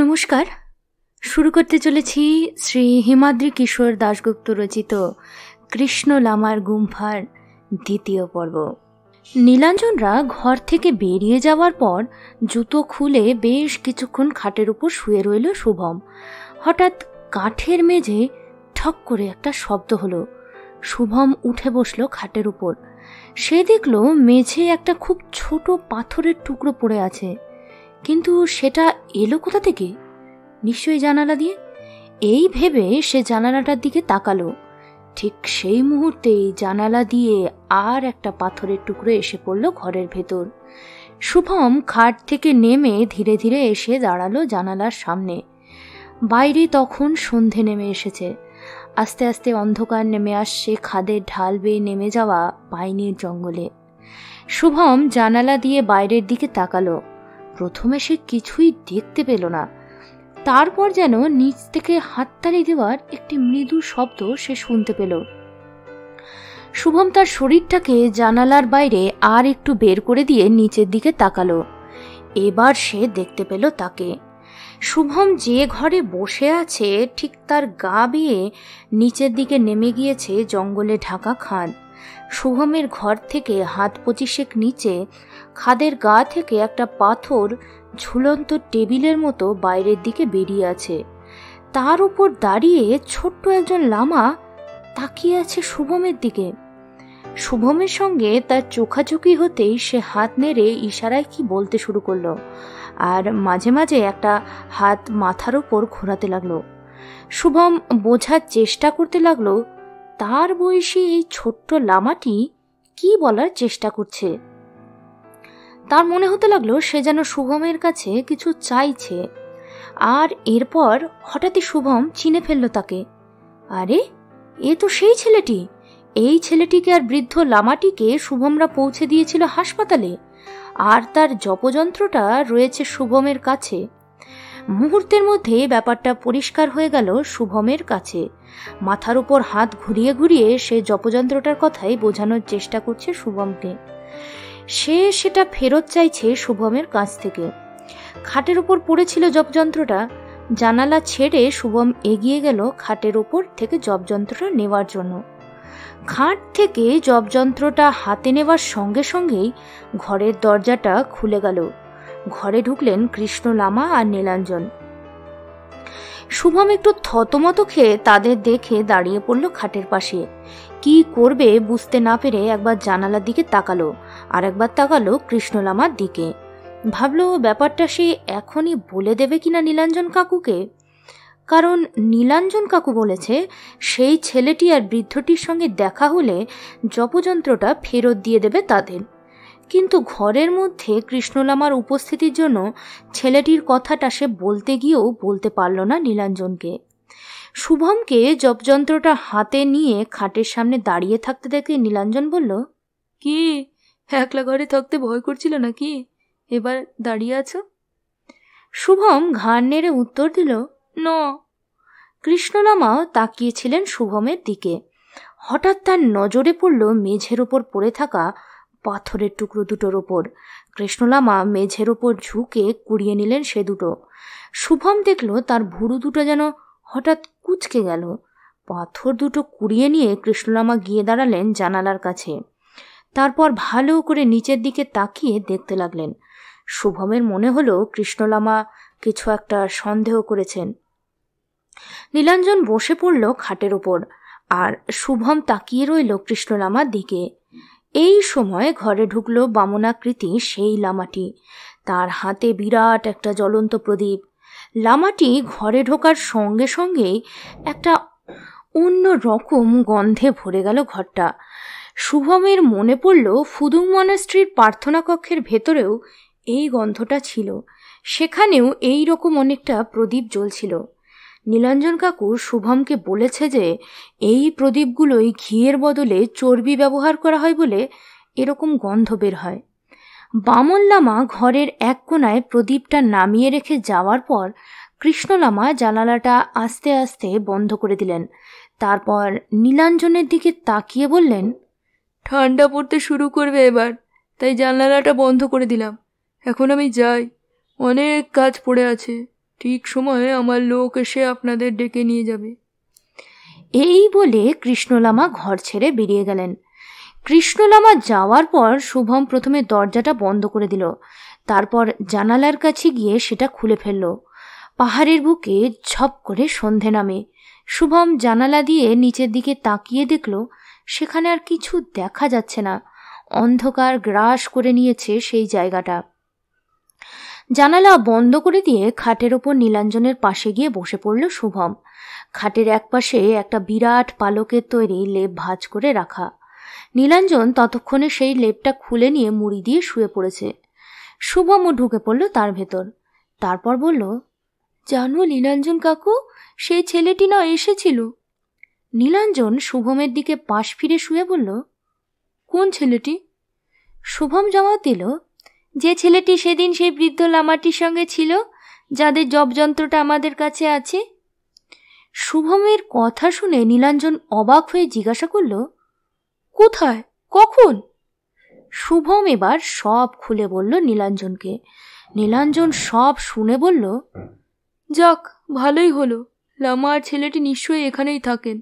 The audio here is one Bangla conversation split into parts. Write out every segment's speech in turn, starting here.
নমস্কার শুরু করতে চলেছি শ্রী হিমাদ্রি কিশোর দাশগুপ্ত রচিত কৃষ্ণ লামার গুম্ফার দ্বিতীয় পর্ব নীলাঞ্জনরা ঘর থেকে বেরিয়ে যাওয়ার পর জুতো খুলে বেশ কিছুক্ষণ খাটের উপর শুয়ে রইল শুভম হঠাৎ কাঠের মেঝে ঠক করে একটা শব্দ হলো শুভম উঠে বসল খাটের উপর সে দেখল মেঝে একটা খুব ছোট পাথরের টুকরো পড়ে আছে কিন্তু সেটা এলো কোথা থেকে নিশ্চয়ই জানালা দিয়ে এই ভেবে সে জানালাটার দিকে তাকালো ঠিক সেই মুহূর্তেই জানালা দিয়ে আর একটা পাথরের টুকরো এসে পড়ল ঘরের ভেতর শুভম খাট থেকে নেমে ধীরে ধীরে এসে দাঁড়ালো জানালার সামনে বাইরে তখন সন্ধে নেমে এসেছে আস্তে আস্তে অন্ধকার নেমে আসছে খাদের ঢাল বেয়ে নেমে যাওয়া পাইনের জঙ্গলে শুভম জানালা দিয়ে বাইরের দিকে তাকালো প্রথমে সে কিছুই দেখতে পেল না তারপর যেন নিচ থেকে হাততালি দেওয়ার একটি মৃদু শব্দ সে শুনতে পেল শুভম তার শরীরটাকে জানালার বাইরে আর একটু বের করে দিয়ে নিচের দিকে তাকালো এবার সে দেখতে পেল তাকে শুভম যে ঘরে বসে আছে ঠিক তার গা বেয়ে নিচের দিকে নেমে গিয়েছে জঙ্গলে ঢাকা খাদ শুভমের ঘর থেকে হাত পঁচিশেক নিচে খাদের গা থেকে একটা পাথর ঝুলন্ত টেবিলের মতো বাইরের দিকে বেরিয়ে আছে তার উপর দাঁড়িয়ে ছোট্ট একজন লামা তাকিয়ে আছে শুভমের দিকে শুভমের সঙ্গে তার চোখাচোখি হতেই সে হাত নেড়ে ইশারায় কি বলতে শুরু করলো আর মাঝে মাঝে একটা হাত মাথার ওপর ঘোরাতে লাগলো শুভম বোঝার চেষ্টা করতে লাগলো তার বয়সী এই ছোট্ট লামাটি কি বলার চেষ্টা করছে তার মনে হতে লাগলো সে যেন শুভমের কাছে কিছু চাইছে আর এরপর হঠাৎই শুভম চিনে ফেললো তাকে আরে এ তো সেই ছেলেটি এই ছেলেটিকে আর বৃদ্ধ লামাটিকে শুভমরা পৌঁছে দিয়েছিল হাসপাতালে আর তার জপযন্ত্রটা রয়েছে শুভমের কাছে মুহূর্তের মধ্যে ব্যাপারটা পরিষ্কার হয়ে গেল শুভমের কাছে মাথার উপর হাত ঘুরিয়ে ঘুরিয়ে সে জপযন্ত্রটার কথাই বোঝানোর চেষ্টা করছে শুভমকে সে সেটা ফেরত চাইছে শুভমের কাছ থেকে খাটের ওপর পড়েছিল জবযন্ত্রটা জানালা ছেড়ে শুভম এগিয়ে গেল খাটের উপর থেকে জবযন্ত্রটা নেওয়ার জন্য খাট থেকে জবযন্ত্রটা হাতে নেওয়ার সঙ্গে সঙ্গেই ঘরের দরজাটা খুলে গেল ঘরে ঢুকলেন কৃষ্ণ লামা আর নীলাঞ্জন শুভম একটু থতমত খেয়ে তাদের দেখে দাঁড়িয়ে পড়ল খাটের পাশে কি করবে বুঝতে না পেরে একবার জানালার দিকে তাকালো আর একবার তাকালো কৃষ্ণলামার দিকে ভাবল ব্যাপারটা সে এখনই বলে দেবে কিনা নীলাঞ্জন কাকুকে কারণ নীলাঞ্জন কাকু বলেছে সেই ছেলেটি আর বৃদ্ধটির সঙ্গে দেখা হলে জপযন্ত্রটা ফেরত দিয়ে দেবে তাদের কিন্তু ঘরের মধ্যে কৃষ্ণলামার উপস্থিতির জন্য ছেলেটির কথাটা সে বলতে গিয়েও বলতে পারল না নীলাঞ্জনকে শুভমকে জপযন্ত্রটা হাতে নিয়ে খাটের সামনে দাঁড়িয়ে থাকতে দেখে নীলাঞ্জন বলল কি একলা ঘরে থাকতে ভয় করছিল নাকি এবার দাঁড়িয়ে আছো শুভম ঘাড় নেড়ে উত্তর দিল ন কৃষ্ণলামাও তাকিয়েছিলেন শুভমের দিকে হঠাৎ তার নজরে পড়ল মেঝের ওপর পড়ে থাকা পাথরের টুকরো দুটোর ওপর কৃষ্ণলামা মেঝের ওপর ঝুঁকে কুড়িয়ে নিলেন সে দুটো শুভম দেখল তার ভুরু দুটো যেন হঠাৎ কুচকে গেল পাথর দুটো কুড়িয়ে নিয়ে কৃষ্ণলামা গিয়ে দাঁড়ালেন জানালার কাছে তারপর ভালো করে নিচের দিকে তাকিয়ে দেখতে লাগলেন শুভমের মনে হলো কৃষ্ণলামা কিছু একটা সন্দেহ করেছেন নীলাঞ্জন বসে পড়ল খাটের ওপর আর শুভম তাকিয়ে রইল কৃষ্ণলামার দিকে এই সময় ঘরে ঢুকলো বামনাকৃতি সেই লামাটি তার হাতে বিরাট একটা জ্বলন্ত প্রদীপ লামাটি ঘরে ঢোকার সঙ্গে সঙ্গেই একটা অন্য রকম গন্ধে ভরে গেল ঘরটা শুভমের মনে পড়ল ফুদুং মনাস্ট্রির প্রার্থনা কক্ষের ভেতরেও এই গন্ধটা ছিল সেখানেও এই রকম অনেকটা প্রদীপ জ্বলছিল নীলাঞ্জন কাকু শুভমকে বলেছে যে এই প্রদীপগুলোই ঘিয়ের বদলে চর্বি ব্যবহার করা হয় বলে এরকম গন্ধ বের হয় বামন লামা ঘরের এক কোনায় প্রদীপটা নামিয়ে রেখে যাওয়ার পর কৃষ্ণলামা জানালাটা আস্তে আস্তে বন্ধ করে দিলেন তারপর নীলাঞ্জনের দিকে তাকিয়ে বললেন ঠান্ডা পড়তে শুরু করবে এবার তাই জানালাটা বন্ধ করে দিলাম এখন আমি যাই অনেক কাজ পড়ে আছে ঠিক সময়ে আমার লোক এসে আপনাদের ডেকে নিয়ে যাবে এই বলে কৃষ্ণলামা ঘর ছেড়ে বেরিয়ে গেলেন কৃষ্ণলামা যাওয়ার পর শুভম প্রথমে দরজাটা বন্ধ করে দিল তারপর জানালার কাছে গিয়ে সেটা খুলে ফেলল পাহাড়ের বুকে ঝপ করে সন্ধে নামে শুভম জানালা দিয়ে নিচের দিকে তাকিয়ে দেখল সেখানে আর কিছু দেখা যাচ্ছে না অন্ধকার গ্রাস করে নিয়েছে সেই জায়গাটা জানালা বন্ধ করে দিয়ে খাটের ওপর নীলাঞ্জনের পাশে গিয়ে বসে পড়ল শুভম খাটের একপাশে একটা বিরাট পালকের তৈরি লেপ ভাজ করে রাখা নীলাঞ্জন ততক্ষণে সেই লেপটা খুলে নিয়ে মুড়ি দিয়ে শুয়ে পড়েছে শুভমও ঢুকে পড়ল তার ভেতর তারপর বলল জানো নীলাঞ্জন কাকু সেই ছেলেটি না এসেছিল নীলাঞ্জন শুভমের দিকে পাশ ফিরে শুয়ে বলল কোন ছেলেটি শুভম জবাব দিল যে ছেলেটি সেদিন সেই বৃদ্ধ লামাটির সঙ্গে ছিল যাদের যন্ত্রটা আমাদের কাছে আছে শুভমের কথা শুনে নীলাঞ্জন অবাক হয়ে জিজ্ঞাসা করলো কোথায় কখন শুভম এবার সব খুলে বলল নীলাঞ্জনকে নীলাঞ্জন সব শুনে বলল যাক ভালোই হলো লামা আর ছেলেটি নিশ্চয়ই এখানেই থাকেন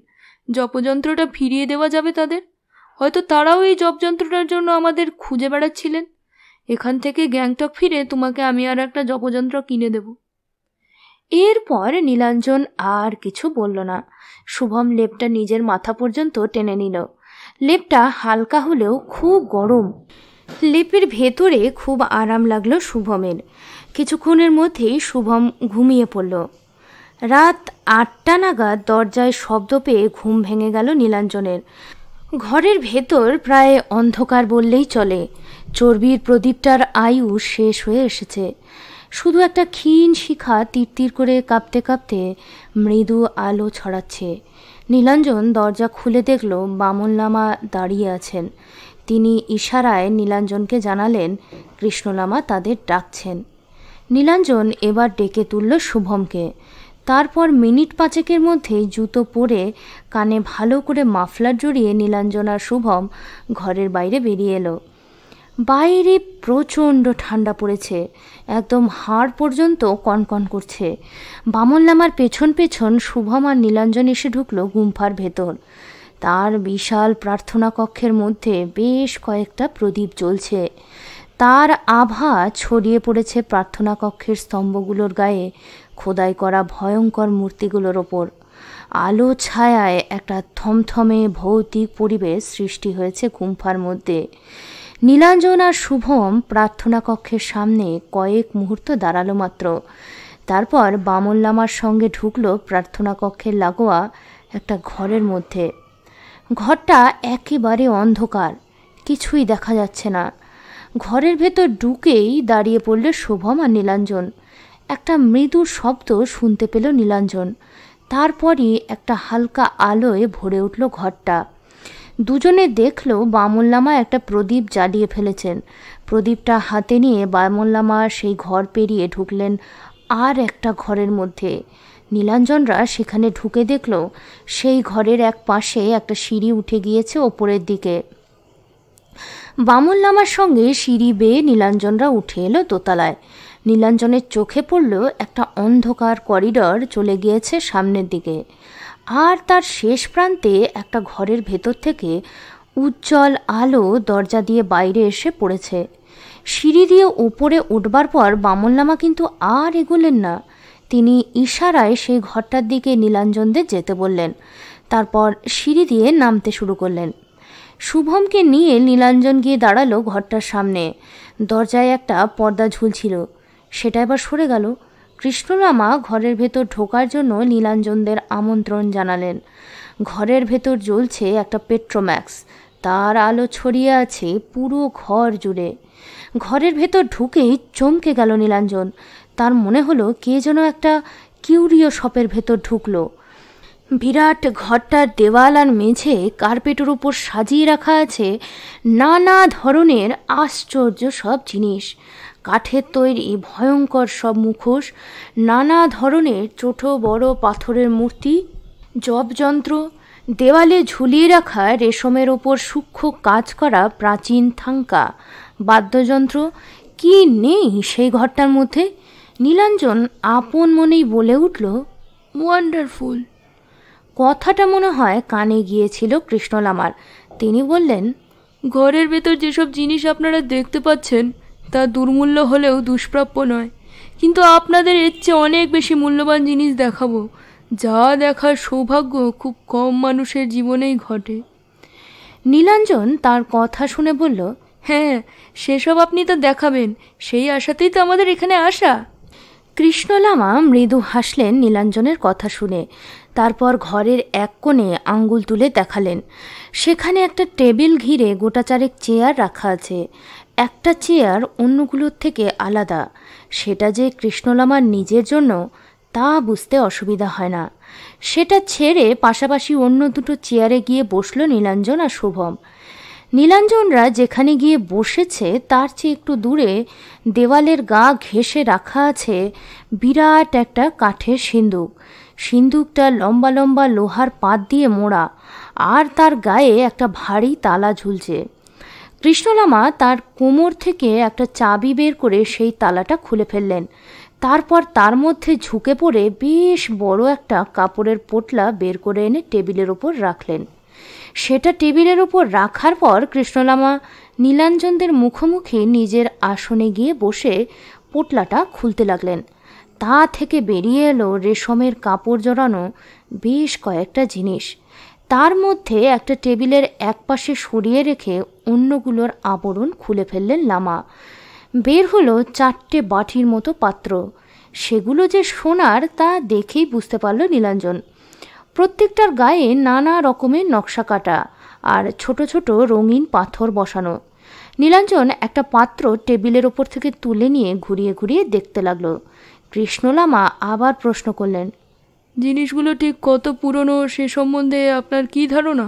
জপযন্ত্রটা ফিরিয়ে দেওয়া যাবে তাদের হয়তো তারাও এই জপযন্ত্রটার জন্য আমাদের খুঁজে বেড়াচ্ছিলেন এখান থেকে গ্যাংটক ফিরে তোমাকে আমি আর একটা জপযন্ত্র কিনে দেব এরপর নীলাঞ্জন আর কিছু বলল না শুভম লেপটা নিজের মাথা পর্যন্ত টেনে নিল লেপটা হালকা হলেও খুব গরম লেপের ভেতরে খুব আরাম লাগলো শুভমের কিছুক্ষণের মধ্যেই শুভম ঘুমিয়ে পড়ল রাত আটটা নাগাদ দরজায় শব্দ পেয়ে ঘুম ভেঙে গেল নীলাঞ্জনের ঘরের ভেতর প্রায় অন্ধকার বললেই চলে চর্বির প্রদীপটার আয়ু শেষ হয়ে এসেছে শুধু একটা ক্ষীণ শিখা তিরতির করে কাঁপতে কাঁপতে মৃদু আলো ছড়াচ্ছে নীলাঞ্জন দরজা খুলে দেখল বামন লামা দাঁড়িয়ে আছেন তিনি ইশারায় নীলাঞ্জনকে জানালেন কৃষ্ণলামা তাদের ডাকছেন নীলাঞ্জন এবার ডেকে তুলল শুভমকে তারপর মিনিট পাঁচেকের মধ্যেই জুতো পরে কানে ভালো করে মাফলার জড়িয়ে নীলাঞ্জন আর শুভম ঘরের বাইরে বেরিয়ে এলো বাইরে প্রচণ্ড ঠান্ডা পড়েছে একদম হাড় পর্যন্ত কনকন করছে বামন লামার পেছন পেছন শুভম আর নীলাঞ্জন এসে ঢুকলো গুম্ফার ভেতর তার বিশাল প্রার্থনা কক্ষের মধ্যে বেশ কয়েকটা প্রদীপ জ্বলছে তার আভা ছড়িয়ে পড়েছে প্রার্থনা কক্ষের স্তম্ভগুলোর গায়ে খোদাই করা ভয়ঙ্কর মূর্তিগুলোর ওপর আলো ছায়ায় একটা থমথমে ভৌতিক পরিবেশ সৃষ্টি হয়েছে গুম্ফার মধ্যে নীলাঞ্জন আর শুভম প্রার্থনা কক্ষের সামনে কয়েক মুহূর্ত দাঁড়ালো মাত্র তারপর বামন লামার সঙ্গে ঢুকলো প্রার্থনা কক্ষের লাগোয়া একটা ঘরের মধ্যে ঘরটা একেবারে অন্ধকার কিছুই দেখা যাচ্ছে না ঘরের ভেতর ঢুকেই দাঁড়িয়ে পড়লো শুভম আর নীলাঞ্জন একটা মৃদু শব্দ শুনতে পেল নীলাঞ্জন তারপরই একটা হালকা আলোয় ভরে উঠল ঘরটা দুজনে দেখল বামুন লামা একটা প্রদীপ জ্বালিয়ে ফেলেছেন প্রদীপটা হাতে নিয়ে বামুন লামা সেই ঘর পেরিয়ে ঢুকলেন আর একটা ঘরের মধ্যে নীলাঞ্জনরা সেখানে ঢুকে দেখল সেই ঘরের এক পাশে একটা সিঁড়ি উঠে গিয়েছে ওপরের দিকে বামুন লামার সঙ্গে সিঁড়ি বেয়ে নীলাঞ্জনরা উঠে এলো দোতলায় নীলাঞ্জনের চোখে পড়ল একটা অন্ধকার করিডর চলে গিয়েছে সামনের দিকে আর তার শেষ প্রান্তে একটা ঘরের ভেতর থেকে উজ্জ্বল আলো দরজা দিয়ে বাইরে এসে পড়েছে সিঁড়ি দিয়ে ওপরে উঠবার পর বামনলামা কিন্তু আর এগোলেন না তিনি ইশারায় সেই ঘরটার দিকে নীলাঞ্জনদের যেতে বললেন তারপর সিঁড়ি দিয়ে নামতে শুরু করলেন শুভমকে নিয়ে নীলাঞ্জন গিয়ে দাঁড়ালো ঘরটার সামনে দরজায় একটা পর্দা ঝুলছিল সেটা এবার সরে গেল কৃষ্ণরামা ঘরের ভেতর ঢোকার জন্য নীলাঞ্জনদের আমন্ত্রণ জানালেন ঘরের ভেতর জ্বলছে একটা পেট্রোম্যাক্স তার আলো ছড়িয়ে আছে পুরো ঘর জুড়ে ঘরের ভেতর ঢুকেই চমকে গেল নীলাঞ্জন তার মনে হলো কে যেন একটা কিউরিও শপের ভেতর ঢুকলো বিরাট ঘরটার দেওয়াল আর মেঝে কার্পেটের উপর সাজিয়ে রাখা আছে নানা ধরনের আশ্চর্য সব জিনিস কাঠের তৈরি ভয়ঙ্কর সব মুখোশ নানা ধরনের ছোট বড় পাথরের মূর্তি জবযন্ত্র দেওয়ালে ঝুলিয়ে রাখা রেশমের ওপর সূক্ষ্ম কাজ করা প্রাচীন থাঙ্কা বাদ্যযন্ত্র কি নেই সেই ঘরটার মধ্যে নীলাঞ্জন আপন মনেই বলে উঠল ওয়ান্ডারফুল কথাটা মনে হয় কানে গিয়েছিল কৃষ্ণলামার তিনি বললেন ঘরের ভেতর যেসব জিনিস আপনারা দেখতে পাচ্ছেন তা দুর্মূল্য হলেও দুষ্প্রাপ্য নয় কিন্তু আপনাদের এর চেয়ে অনেক বেশি মূল্যবান জিনিস দেখাবো যা দেখার সৌভাগ্য খুব কম মানুষের জীবনেই ঘটে নীলাঞ্জন তার কথা শুনে বলল হ্যাঁ সেসব আপনি তো দেখাবেন সেই আশাতেই তো আমাদের এখানে আসা কৃষ্ণলামা মৃদু হাসলেন নীলাঞ্জনের কথা শুনে তারপর ঘরের এক কোণে আঙ্গুল তুলে দেখালেন সেখানে একটা টেবিল ঘিরে গোটা চারেক চেয়ার রাখা আছে একটা চেয়ার অন্যগুলোর থেকে আলাদা সেটা যে কৃষ্ণলামার নিজের জন্য তা বুঝতে অসুবিধা হয় না সেটা ছেড়ে পাশাপাশি অন্য দুটো চেয়ারে গিয়ে বসল নীলাঞ্জন আর শুভম নীলাঞ্জনরা যেখানে গিয়ে বসেছে তার চেয়ে একটু দূরে দেওয়ালের গা ঘেঁষে রাখা আছে বিরাট একটা কাঠের সিন্দুক সিন্দুকটা লম্বা লম্বা লোহার পাত দিয়ে মোড়া আর তার গায়ে একটা ভারী তালা ঝুলছে কৃষ্ণলামা তার কোমর থেকে একটা চাবি বের করে সেই তালাটা খুলে ফেললেন তারপর তার মধ্যে ঝুঁকে পড়ে বেশ বড় একটা কাপড়ের পোটলা বের করে এনে টেবিলের ওপর রাখলেন সেটা টেবিলের ওপর রাখার পর কৃষ্ণলামা নীলাঞ্জনদের মুখোমুখি নিজের আসনে গিয়ে বসে পোটলাটা খুলতে লাগলেন তা থেকে বেরিয়ে এলো রেশমের কাপড় জড়ানো বেশ কয়েকটা জিনিস তার মধ্যে একটা টেবিলের এক পাশে সরিয়ে রেখে অন্যগুলোর আবরণ খুলে ফেললেন লামা বের হলো চারটে বাটির মতো পাত্র সেগুলো যে সোনার তা দেখেই বুঝতে পারল নীলাঞ্জন প্রত্যেকটার গায়ে নানা রকমের নকশা কাটা আর ছোট ছোট রঙিন পাথর বসানো নীলাঞ্জন একটা পাত্র টেবিলের ওপর থেকে তুলে নিয়ে ঘুরিয়ে ঘুরিয়ে দেখতে লাগলো কৃষ্ণলামা আবার প্রশ্ন করলেন জিনিসগুলো ঠিক কত পুরনো সে সম্বন্ধে আপনার কি ধারণা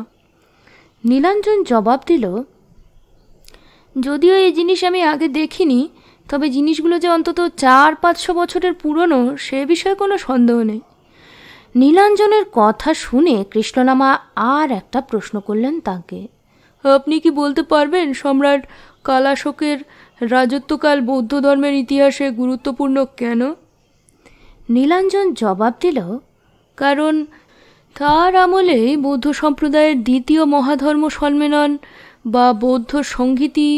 নীলাঞ্জন জবাব দিল যদিও এই জিনিস আমি আগে দেখিনি তবে জিনিসগুলো যে অন্তত চার পাঁচশো বছরের পুরনো সে বিষয়ে কোনো সন্দেহ নেই নীলাঞ্জনের কথা শুনে কৃষ্ণনামা আর একটা প্রশ্ন করলেন তাকে আপনি কি বলতে পারবেন সম্রাট কালাশোকের রাজত্বকাল বৌদ্ধ ধর্মের ইতিহাসে গুরুত্বপূর্ণ কেন নীলাঞ্জন জবাব দিল কারণ তার আমলেই বৌদ্ধ সম্প্রদায়ের দ্বিতীয় মহাধর্ম সম্মেলন বা বৌদ্ধ সংগীতি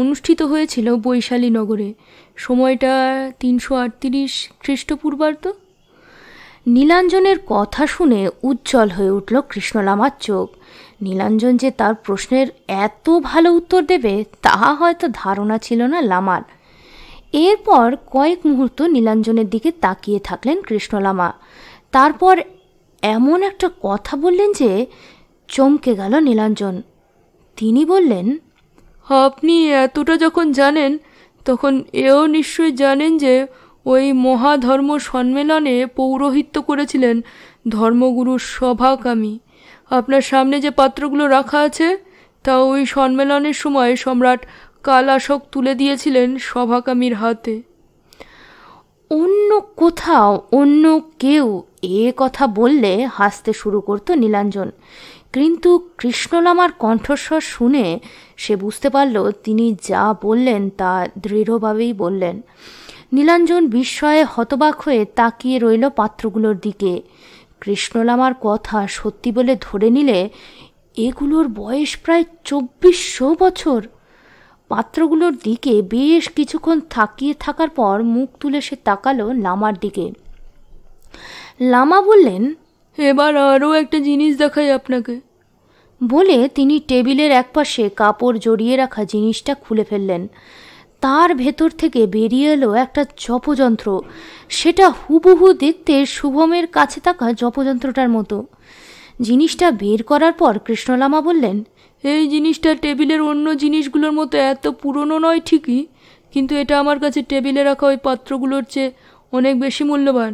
অনুষ্ঠিত হয়েছিল বৈশালী নগরে সময়টা তিনশো আটত্রিশ খ্রিস্টপূর্বাব্দ নীলাঞ্জনের কথা শুনে উজ্জ্বল হয়ে উঠল কৃষ্ণলামার চোখ নীলাঞ্জন যে তার প্রশ্নের এত ভালো উত্তর দেবে তাহা হয়তো ধারণা ছিল না লামার এরপর কয়েক মুহূর্ত নীলাঞ্জনের দিকে তাকিয়ে থাকলেন কৃষ্ণলামা তারপর এমন একটা কথা বললেন যে চমকে গেল নীলাঞ্জন তিনি বললেন আপনি এতটা যখন জানেন তখন এও নিশ্চয়ই জানেন যে ওই মহাধর্ম সম্মেলনে পৌরোহিত্য করেছিলেন ধর্মগুরু সভাকামী আপনার সামনে যে পাত্রগুলো রাখা আছে তা ওই সম্মেলনের সময় সম্রাট কালাশক তুলে দিয়েছিলেন সভাকামীর হাতে অন্য কোথাও অন্য কেউ এ কথা বললে হাসতে শুরু করতো নীলাঞ্জন কিন্তু কৃষ্ণলামার কণ্ঠস্বর শুনে সে বুঝতে পারল তিনি যা বললেন তা দৃঢ়ভাবেই বললেন নীলাঞ্জন বিস্ময়ে হতবাক হয়ে তাকিয়ে রইল পাত্রগুলোর দিকে কৃষ্ণলামার কথা সত্যি বলে ধরে নিলে এগুলোর বয়স প্রায় চব্বিশশো বছর পাত্রগুলোর দিকে বেশ কিছুক্ষণ থাকিয়ে থাকার পর মুখ তুলে সে তাকালো লামার দিকে লামা বললেন এবার আরও একটা জিনিস দেখাই আপনাকে বলে তিনি টেবিলের একপাশে কাপড় জড়িয়ে রাখা জিনিসটা খুলে ফেললেন তার ভেতর থেকে বেরিয়ে এলো একটা জপযন্ত্র সেটা হুবহু দেখতে শুভমের কাছে থাকা জপযন্ত্রটার মতো জিনিসটা বের করার পর কৃষ্ণলামা বললেন এই জিনিসটা টেবিলের অন্য জিনিসগুলোর মতো এত পুরনো নয় ঠিকই কিন্তু এটা আমার কাছে টেবিলে রাখা ওই পাত্রগুলোর চেয়ে অনেক বেশি মূল্যবান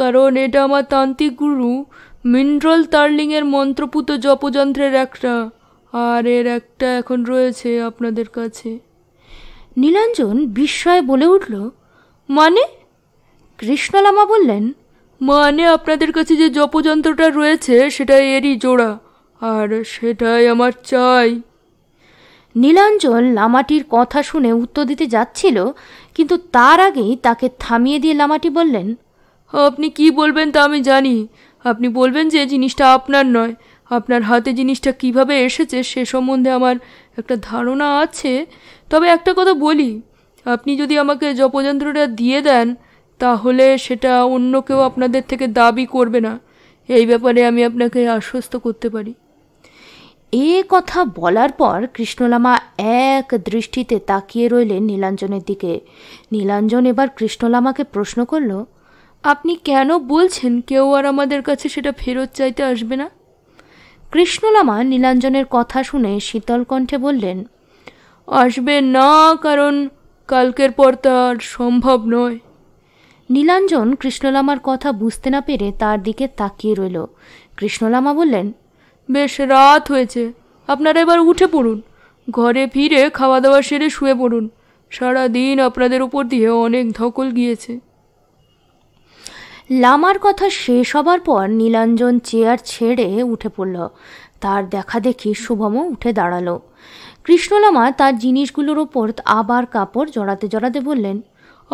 কারণ এটা আমার তান্ত্রিক গুরু মিনরাল তার্লিংয়ের মন্ত্রপুত জপযন্ত্রের একটা আর এর একটা এখন রয়েছে আপনাদের কাছে নীলাঞ্জন বিস্ময়ে বলে উঠল মানে কৃষ্ণলামা বললেন মানে আপনাদের কাছে যে জপযন্ত্রটা রয়েছে সেটা এরই জোড়া আর সেটাই আমার চাই নীলাঞ্জন লামাটির কথা শুনে উত্তর দিতে যাচ্ছিল কিন্তু তার আগেই তাকে থামিয়ে দিয়ে লামাটি বললেন আপনি কি বলবেন তা আমি জানি আপনি বলবেন যে জিনিসটা আপনার নয় আপনার হাতে জিনিসটা কিভাবে এসেছে সে সম্বন্ধে আমার একটা ধারণা আছে তবে একটা কথা বলি আপনি যদি আমাকে জপযন্ত্রটা দিয়ে দেন তাহলে সেটা অন্য কেউ আপনাদের থেকে দাবি করবে না এই ব্যাপারে আমি আপনাকে আশ্বস্ত করতে পারি এ কথা বলার পর কৃষ্ণলামা এক দৃষ্টিতে তাকিয়ে রইলেন নীলাঞ্জনের দিকে নীলাঞ্জন এবার কৃষ্ণলামাকে প্রশ্ন করল আপনি কেন বলছেন কেউ আর আমাদের কাছে সেটা ফেরত চাইতে আসবে না কৃষ্ণলামা নীলাঞ্জনের কথা শুনে শীতল কণ্ঠে বললেন আসবে না কারণ কালকের পর তার সম্ভব নয় নীলাঞ্জন কৃষ্ণলামার কথা বুঝতে না পেরে তার দিকে তাকিয়ে রইল কৃষ্ণলামা বললেন বেশ রাত হয়েছে আপনারা এবার উঠে পড়ুন ঘরে ফিরে খাওয়া দাওয়া সেরে শুয়ে পড়ুন সারা দিন আপনাদের উপর দিয়ে অনেক ধকল গিয়েছে লামার কথা শেষ হবার পর নীলাঞ্জন চেয়ার ছেড়ে উঠে পড়ল তার দেখা দেখি শুভমও উঠে দাঁড়ালো কৃষ্ণলামা তার জিনিসগুলোর ওপর আবার কাপড় জড়াতে জড়াতে বললেন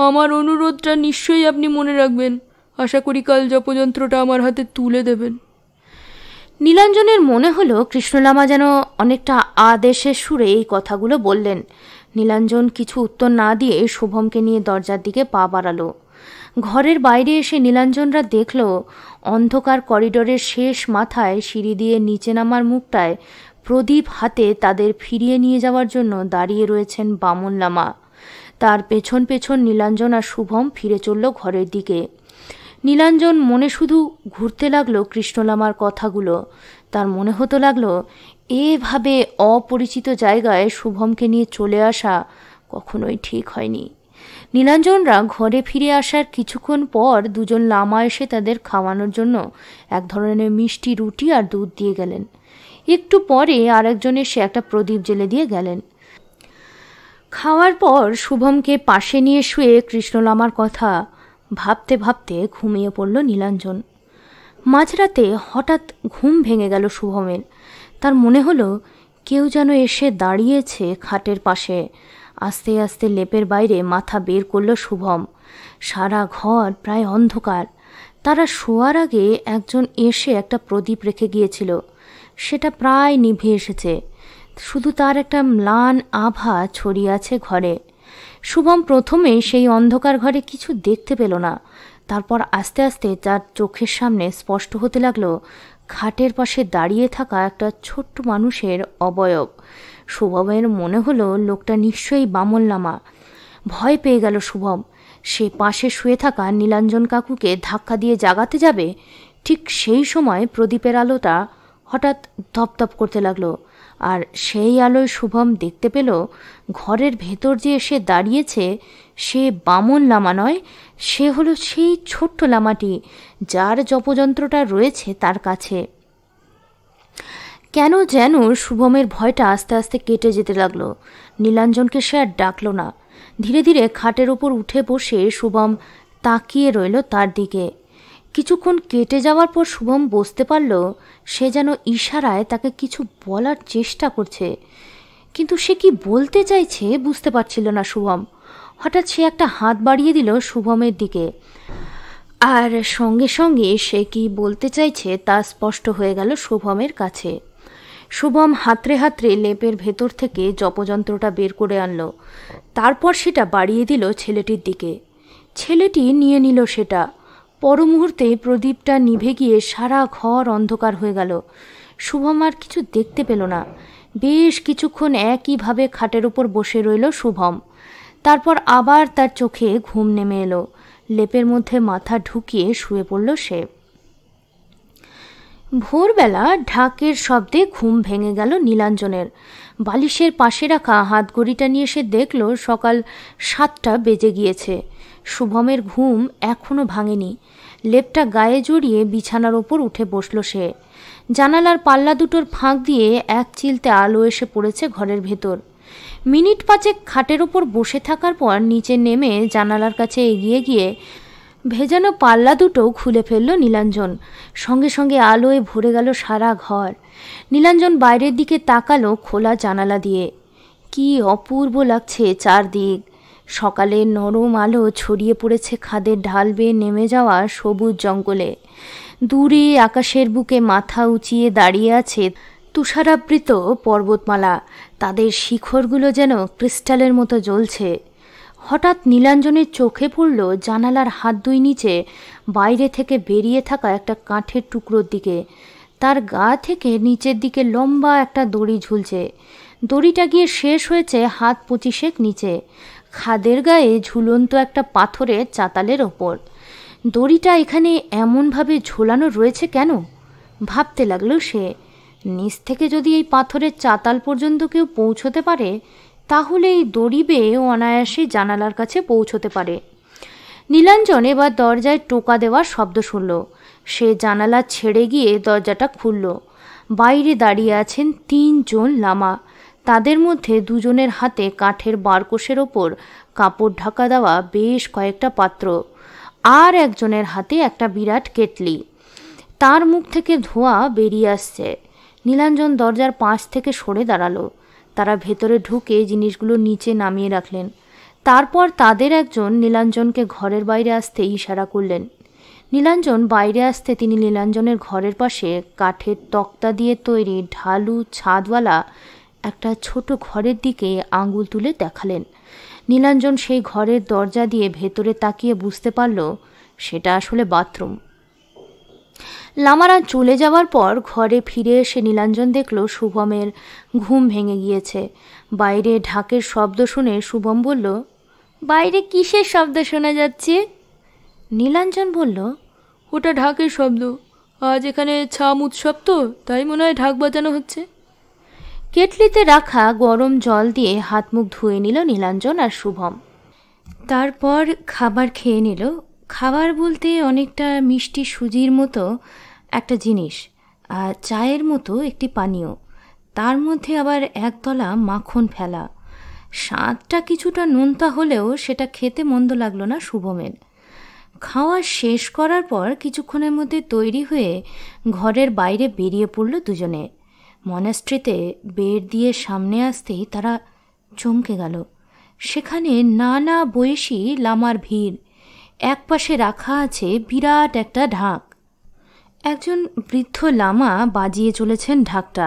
আমার অনুরোধটা নিশ্চয়ই আপনি মনে রাখবেন আশা করি কাল জপযন্ত্রটা আমার হাতে তুলে দেবেন নীলাঞ্জনের মনে হলো কৃষ্ণলামা যেন অনেকটা আদেশের সুরে এই কথাগুলো বললেন নীলাঞ্জন কিছু উত্তর না দিয়ে শুভমকে নিয়ে দরজার দিকে পা বাড়ালো ঘরের বাইরে এসে নীলাঞ্জনরা দেখল অন্ধকার করিডোরের শেষ মাথায় সিঁড়ি দিয়ে নিচে নামার মুখটায় প্রদীপ হাতে তাদের ফিরিয়ে নিয়ে যাওয়ার জন্য দাঁড়িয়ে রয়েছেন বামন লামা তার পেছন পেছন নীলাঞ্জন আর শুভম ফিরে চলল ঘরের দিকে নীলাঞ্জন মনে শুধু ঘুরতে লাগলো কৃষ্ণলামার কথাগুলো তার মনে হতে লাগলো এভাবে অপরিচিত জায়গায় শুভমকে নিয়ে চলে আসা কখনোই ঠিক হয়নি নীলাঞ্জনরা ঘরে ফিরে আসার কিছুক্ষণ পর দুজন লামা এসে তাদের খাওয়ানোর জন্য এক ধরনের মিষ্টি রুটি আর দুধ দিয়ে গেলেন একটু পরে আরেকজন এসে একটা প্রদীপ জেলে দিয়ে গেলেন খাওয়ার পর শুভমকে পাশে নিয়ে শুয়ে কৃষ্ণলামার কথা ভাবতে ভাবতে ঘুমিয়ে পড়ল নীলাঞ্জন মাঝরাতে হঠাৎ ঘুম ভেঙে গেল শুভমের তার মনে হলো কেউ যেন এসে দাঁড়িয়েছে খাটের পাশে আস্তে আস্তে লেপের বাইরে মাথা বের করল শুভম সারা ঘর প্রায় অন্ধকার তারা শোয়ার আগে একজন এসে একটা প্রদীপ রেখে গিয়েছিল সেটা প্রায় নিভে এসেছে শুধু তার একটা ম্লান আভা ছড়িয়ে আছে ঘরে শুভম প্রথমে সেই অন্ধকার ঘরে কিছু দেখতে পেল না তারপর আস্তে আস্তে তার চোখের সামনে স্পষ্ট হতে লাগলো খাটের পাশে দাঁড়িয়ে থাকা একটা ছোট্ট মানুষের অবয়ব শুভমের মনে হলো লোকটা নিশ্চয়ই বামল নামা ভয় পেয়ে গেল শুভম সে পাশে শুয়ে থাকা নীলাঞ্জন কাকুকে ধাক্কা দিয়ে জাগাতে যাবে ঠিক সেই সময় প্রদীপের আলোটা হঠাৎ ধপ করতে লাগলো আর সেই আলোয় শুভম দেখতে পেল ঘরের ভেতর যে এসে দাঁড়িয়েছে সে বামন লামা নয় সে হলো সেই ছোট্ট লামাটি যার জপযন্ত্রটা রয়েছে তার কাছে কেন যেন শুভমের ভয়টা আস্তে আস্তে কেটে যেতে লাগলো নীলাঞ্জনকে সে আর ডাকলো না ধীরে ধীরে খাটের ওপর উঠে বসে শুভম তাকিয়ে রইল তার দিকে কিছুক্ষণ কেটে যাওয়ার পর শুভম বুঝতে পারল সে যেন ইশারায় তাকে কিছু বলার চেষ্টা করছে কিন্তু সে কি বলতে চাইছে বুঝতে পারছিল না শুভম হঠাৎ সে একটা হাত বাড়িয়ে দিল শুভমের দিকে আর সঙ্গে সঙ্গে সে কি বলতে চাইছে তা স্পষ্ট হয়ে গেল শুভমের কাছে শুভম হাতরে হাতরে লেপের ভেতর থেকে জপযন্ত্রটা বের করে আনলো তারপর সেটা বাড়িয়ে দিল ছেলেটির দিকে ছেলেটি নিয়ে নিল সেটা পরমুহূর্তে প্রদীপটা নিভে গিয়ে সারা ঘর অন্ধকার হয়ে গেল শুভম আর কিছু দেখতে পেল না বেশ কিছুক্ষণ একইভাবে খাটের উপর বসে রইল শুভম তারপর আবার তার চোখে ঘুম নেমে এলো লেপের মধ্যে মাথা ঢুকিয়ে শুয়ে পড়ল সে ভোরবেলা ঢাকের শব্দে ঘুম ভেঙে গেল নীলাঞ্জনের বালিশের পাশে রাখা হাতঘড়িটা নিয়ে সে দেখল সকাল সাতটা বেজে গিয়েছে শুভমের ঘুম এখনও ভাঙেনি লেপটা গায়ে জড়িয়ে বিছানার ওপর উঠে বসল সে জানালার পাল্লা দুটোর ফাঁক দিয়ে এক চিলতে আলো এসে পড়েছে ঘরের ভেতর মিনিট পাঁচেক খাটের ওপর বসে থাকার পর নিচে নেমে জানালার কাছে এগিয়ে গিয়ে ভেজানো পাল্লা দুটো খুলে ফেলল নীলাঞ্জন সঙ্গে সঙ্গে আলোয় ভরে গেল সারা ঘর নীলাঞ্জন বাইরের দিকে তাকালো খোলা জানালা দিয়ে কি অপূর্ব লাগছে চারদিক সকালে নরম আলো ছড়িয়ে পড়েছে খাদের ঢাল বেয়ে নেমে যাওয়া সবুজ জঙ্গলে দূরে আকাশের বুকে মাথা উঁচিয়ে দাঁড়িয়ে আছে তুষারাবৃত পর্বতমালা তাদের শিখরগুলো যেন ক্রিস্টালের মতো জ্বলছে হঠাৎ নীলাঞ্জনের চোখে পড়ল জানালার হাত দুই নিচে বাইরে থেকে বেরিয়ে থাকা একটা কাঠের টুকরোর দিকে তার গা থেকে নিচের দিকে লম্বা একটা দড়ি ঝুলছে দড়িটা গিয়ে শেষ হয়েছে হাত পঁচিশেক নিচে খাদের গায়ে ঝুলন্ত একটা পাথরের চাতালের ওপর দড়িটা এখানে এমনভাবে ঝোলানো রয়েছে কেন ভাবতে লাগলো সে নিচ থেকে যদি এই পাথরের চাতাল পর্যন্ত কেউ পৌঁছতে পারে তাহলে এই দড়ি বেয়ে অনায়াসে জানালার কাছে পৌঁছতে পারে নীলাঞ্জন এবার দরজায় টোকা দেওয়ার শব্দ শুনল সে জানালা ছেড়ে গিয়ে দরজাটা খুলল বাইরে দাঁড়িয়ে আছেন তিনজন লামা তাদের মধ্যে দুজনের হাতে কাঠের বারকোষের ওপর কাপড় ঢাকা দেওয়া বেশ কয়েকটা পাত্র আর একজনের হাতে একটা বিরাট কেটলি তার মুখ থেকে ধোঁয়া বেরিয়ে আসছে নীলাঞ্জন দরজার পাশ থেকে সরে দাঁড়ালো তারা ভেতরে ঢুকে জিনিসগুলো নিচে নামিয়ে রাখলেন তারপর তাদের একজন নীলাঞ্জনকে ঘরের বাইরে আসতে ইশারা করলেন নীলাঞ্জন বাইরে আসতে তিনি নীলাঞ্জনের ঘরের পাশে কাঠের তক্তা দিয়ে তৈরি ঢালু ছাদওয়ালা একটা ছোট ঘরের দিকে আঙুল তুলে দেখালেন নীলাঞ্জন সেই ঘরের দরজা দিয়ে ভেতরে তাকিয়ে বুঝতে পারল সেটা আসলে বাথরুম লামারা চলে যাওয়ার পর ঘরে ফিরে এসে নীলাঞ্জন দেখল শুভমের ঘুম ভেঙে গিয়েছে বাইরে ঢাকের শব্দ শুনে শুভম বলল বাইরে কিসের শব্দ শোনা যাচ্ছে নীলাঞ্জন বলল ওটা ঢাকের শব্দ আজ এখানে ছাম উৎসব তো তাই মনে হয় ঢাক বাজানো হচ্ছে কেটলিতে রাখা গরম জল দিয়ে হাত মুখ ধুয়ে নিল নীলাঞ্জন আর শুভম তারপর খাবার খেয়ে নিল খাবার বলতে অনেকটা মিষ্টি সুজির মতো একটা জিনিস আর চায়ের মতো একটি পানীয় তার মধ্যে আবার একতলা মাখন ফেলা স্বাদটা কিছুটা নোনতা হলেও সেটা খেতে মন্দ লাগলো না শুভমের খাওয়া শেষ করার পর কিছুক্ষণের মধ্যে তৈরি হয়ে ঘরের বাইরে বেরিয়ে পড়ল দুজনে মনাস্ট্রিতে বের দিয়ে সামনে আসতেই তারা চমকে গেল সেখানে নানা বয়সী লামার ভিড় একপাশে রাখা আছে বিরাট একটা ঢাক একজন বৃদ্ধ লামা বাজিয়ে চলেছেন ঢাকটা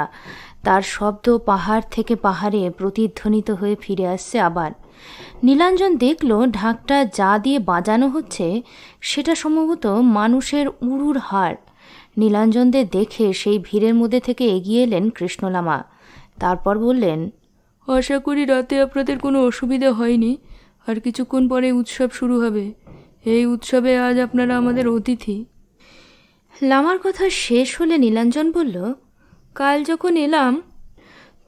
তার শব্দ পাহাড় থেকে পাহাড়ে প্রতিধ্বনিত হয়ে ফিরে আসছে আবার নীলাঞ্জন দেখল ঢাকটা যা দিয়ে বাজানো হচ্ছে সেটা সম্ভবত মানুষের উড়ুর হাড় নীলাঞ্জনদের দেখে সেই ভিড়ের মধ্যে থেকে এগিয়ে এলেন কৃষ্ণলামা তারপর বললেন আশা করি রাতে আপনাদের কোনো অসুবিধা হয়নি আর কিছুক্ষণ পরে উৎসব শুরু হবে এই উৎসবে আজ আপনারা আমাদের অতিথি লামার কথা শেষ হলে নীলাঞ্জন বলল কাল যখন এলাম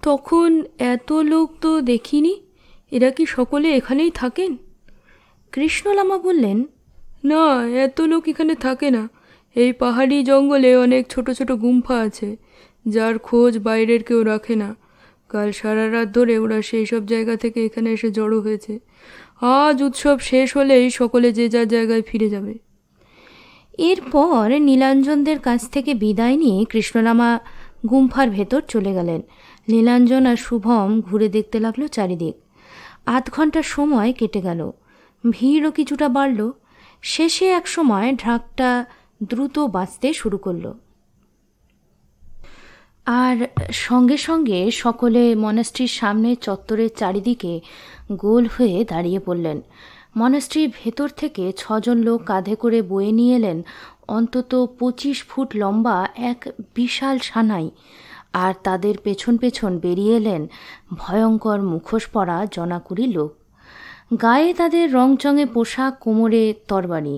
তখন এত লোক তো দেখিনি এরা কি সকলে এখানেই থাকেন কৃষ্ণলামা বললেন না এত লোক এখানে থাকে না এই পাহাড়ি জঙ্গলে অনেক ছোট ছোট গুম্ফা আছে যার খোঁজ বাইরের কেউ রাখে না কাল সারা রাত ধরে ওরা সেই সব জায়গা থেকে এখানে এসে জড়ো হয়েছে আজ উৎসব শেষ হলেই সকলে যে যার জায়গায় ফিরে যাবে এরপর নীলাঞ্জনদের কাছ থেকে বিদায় নিয়ে কৃষ্ণরামা গুম্ফার ভেতর চলে গেলেন নীলাঞ্জন আর শুভম ঘুরে দেখতে লাগলো চারিদিক আধ ঘন্টার সময় কেটে গেল ভিড়ও কিছুটা বাড়ল শেষে এক সময় ঢাকটা দ্রুত বাঁচতে শুরু করল আর সঙ্গে সঙ্গে সকলে মনস্ট্রির সামনে চত্বরের চারিদিকে গোল হয়ে দাঁড়িয়ে পড়লেন মনস্ট্রির ভেতর থেকে ছজন লোক কাঁধে করে বয়ে নিয়ে এলেন অন্তত পঁচিশ ফুট লম্বা এক বিশাল সানাই আর তাদের পেছন পেছন বেরিয়ে এলেন ভয়ঙ্কর মুখোশ পরা জনাকুড়ি লোক গায়ে তাদের রংচঙে পোশাক কোমরে তরবারি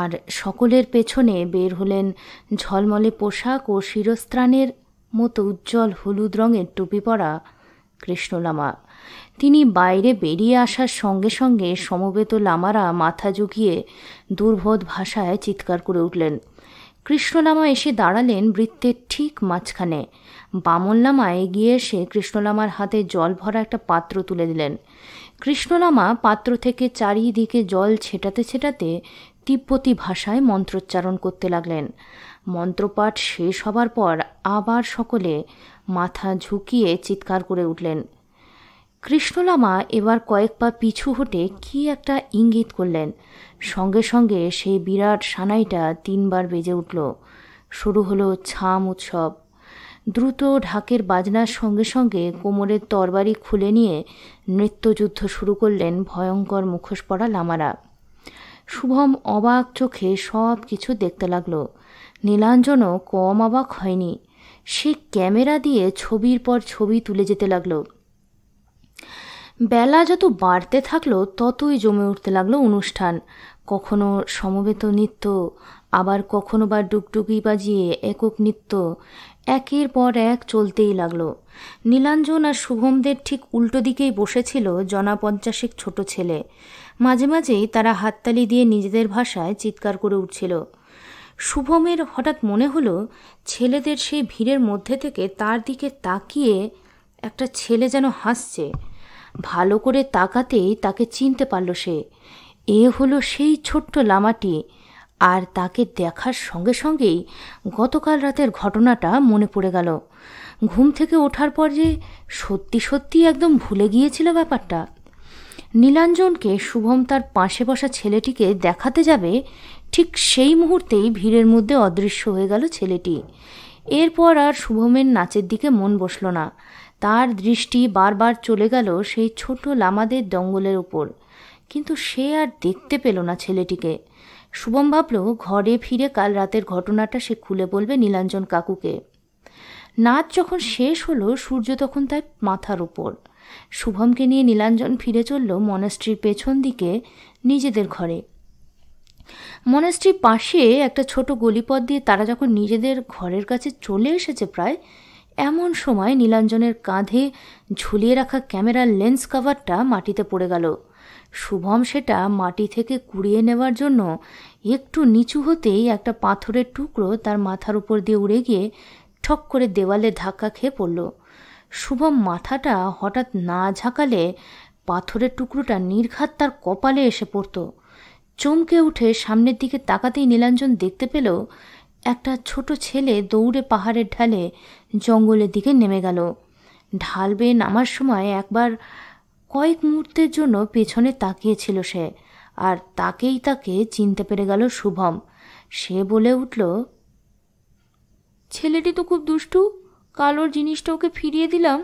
আর সকলের পেছনে বের হলেন ঝলমলে পোশাক ও শিরস্ত্রাণের মতো উজ্জ্বল হলুদ রঙের টুপি পরা কৃষ্ণলামা তিনি বাইরে বেরিয়ে আসার সঙ্গে সঙ্গে সমবেত লামারা মাথা ঝুঁকিয়ে দুর্বোধ ভাষায় চিৎকার করে উঠলেন কৃষ্ণলামা এসে দাঁড়ালেন বৃত্তের ঠিক মাঝখানে বামন লামা এগিয়ে এসে কৃষ্ণলামার হাতে জল ভরা একটা পাত্র তুলে দিলেন কৃষ্ণলামা পাত্র থেকে চারিদিকে জল ছেটাতে ছেটাতে তিব্বতী ভাষায় মন্ত্রোচ্চারণ করতে লাগলেন মন্ত্রপাঠ শেষ হবার পর আবার সকলে মাথা ঝুঁকিয়ে চিৎকার করে উঠলেন কৃষ্ণলামা এবার কয়েক পা পিছু হটে কি একটা ইঙ্গিত করলেন সঙ্গে সঙ্গে সেই বিরাট সানাইটা তিনবার বেজে উঠল শুরু হলো ছাম উৎসব দ্রুত ঢাকের বাজনার সঙ্গে সঙ্গে কোমরের তরবারি খুলে নিয়ে নৃত্যযুদ্ধ শুরু করলেন ভয়ঙ্কর মুখোশ পড়া লামারা শুভম অবাক চোখে সব কিছু দেখতে লাগলো নীলাঞ্জনও কম অবাক হয়নি সে ক্যামেরা দিয়ে ছবির পর ছবি তুলে যেতে লাগলো বেলা যত বাড়তে থাকলো ততই জমে উঠতে লাগলো অনুষ্ঠান কখনো সমবেত নৃত্য আবার কখনো বা ডুকডুকি বাজিয়ে একক নৃত্য একের পর এক চলতেই লাগলো নীলাঞ্জন আর শুভমদের ঠিক উল্টো দিকেই বসেছিল জনা পঞ্চাশেক ছোট ছেলে মাঝে মাঝেই তারা হাততালি দিয়ে নিজেদের ভাষায় চিৎকার করে উঠছিল শুভমের হঠাৎ মনে হলো ছেলেদের সেই ভিড়ের মধ্যে থেকে তার দিকে তাকিয়ে একটা ছেলে যেন হাসছে ভালো করে তাকাতেই তাকে চিনতে পারল সে এ হলো সেই ছোট্ট লামাটি আর তাকে দেখার সঙ্গে সঙ্গেই গতকাল রাতের ঘটনাটা মনে পড়ে গেল ঘুম থেকে ওঠার পর যে সত্যি সত্যি একদম ভুলে গিয়েছিল ব্যাপারটা নীলাঞ্জনকে শুভম তার পাশে বসা ছেলেটিকে দেখাতে যাবে ঠিক সেই মুহূর্তেই ভিড়ের মধ্যে অদৃশ্য হয়ে গেল ছেলেটি এরপর আর শুভমের নাচের দিকে মন বসল না তার দৃষ্টি বারবার চলে গেল সেই ছোট লামাদের দঙ্গলের ওপর কিন্তু সে আর দেখতে পেল না ছেলেটিকে শুভম ভাবল ঘরে ফিরে কাল রাতের ঘটনাটা সে খুলে বলবে নীলাঞ্জন কাকুকে নাচ যখন শেষ হলো সূর্য তখন তার মাথার উপর শুভমকে নিয়ে নীলাঞ্জন ফিরে চলল মনাস্ট্রির পেছন দিকে নিজেদের ঘরে মনাস্ট্রির পাশে একটা ছোট গলিপথ দিয়ে তারা যখন নিজেদের ঘরের কাছে চলে এসেছে প্রায় এমন সময় নীলাঞ্জনের কাঁধে ঝুলিয়ে রাখা ক্যামেরার লেন্স কাভারটা মাটিতে পড়ে গেল শুভম সেটা মাটি থেকে কুড়িয়ে নেওয়ার জন্য একটু নিচু হতেই একটা পাথরের টুকরো তার মাথার উপর দিয়ে উড়ে গিয়ে ঠক করে দেওয়ালে ধাক্কা খেয়ে পড়ল শুভম মাথাটা হঠাৎ না ঝাঁকালে পাথরের টুকরোটা নির্ঘাত তার কপালে এসে পড়ত চমকে উঠে সামনের দিকে তাকাতেই নীলাঞ্জন দেখতে পেল একটা ছোট ছেলে দৌড়ে পাহাড়ের ঢালে জঙ্গলের দিকে নেমে গেল ঢাল বেয়ে নামার সময় একবার কয়েক মুহূর্তের জন্য পেছনে তাকিয়েছিল সে আর তাকেই তাকে চিনতে পেরে গেল শুভম সে বলে উঠল ছেলেটি তো খুব দুষ্টু কালোর জিনিসটা ওকে ফিরিয়ে দিলাম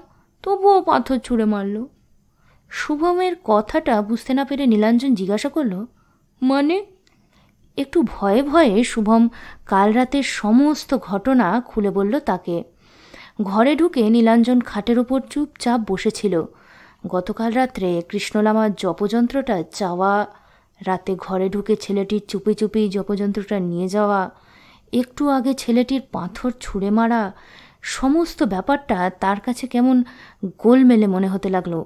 তবুও পাথর ছুঁড়ে মারল শুভমের কথাটা বুঝতে না পেরে নীলাঞ্জন জিজ্ঞাসা করল মানে একটু ভয়ে ভয়ে শুভম কাল রাতের সমস্ত ঘটনা খুলে বলল তাকে ঘরে ঢুকে নীলাঞ্জন খাটের ওপর চুপচাপ বসেছিল গতকাল রাত্রে কৃষ্ণলামার জপযন্ত্রটা চাওয়া রাতে ঘরে ঢুকে ছেলেটির চুপি চুপি জপযন্ত্রটা নিয়ে যাওয়া একটু আগে ছেলেটির পাথর ছুঁড়ে মারা সমস্ত ব্যাপারটা তার কাছে কেমন গোলমেলে মনে হতে লাগলো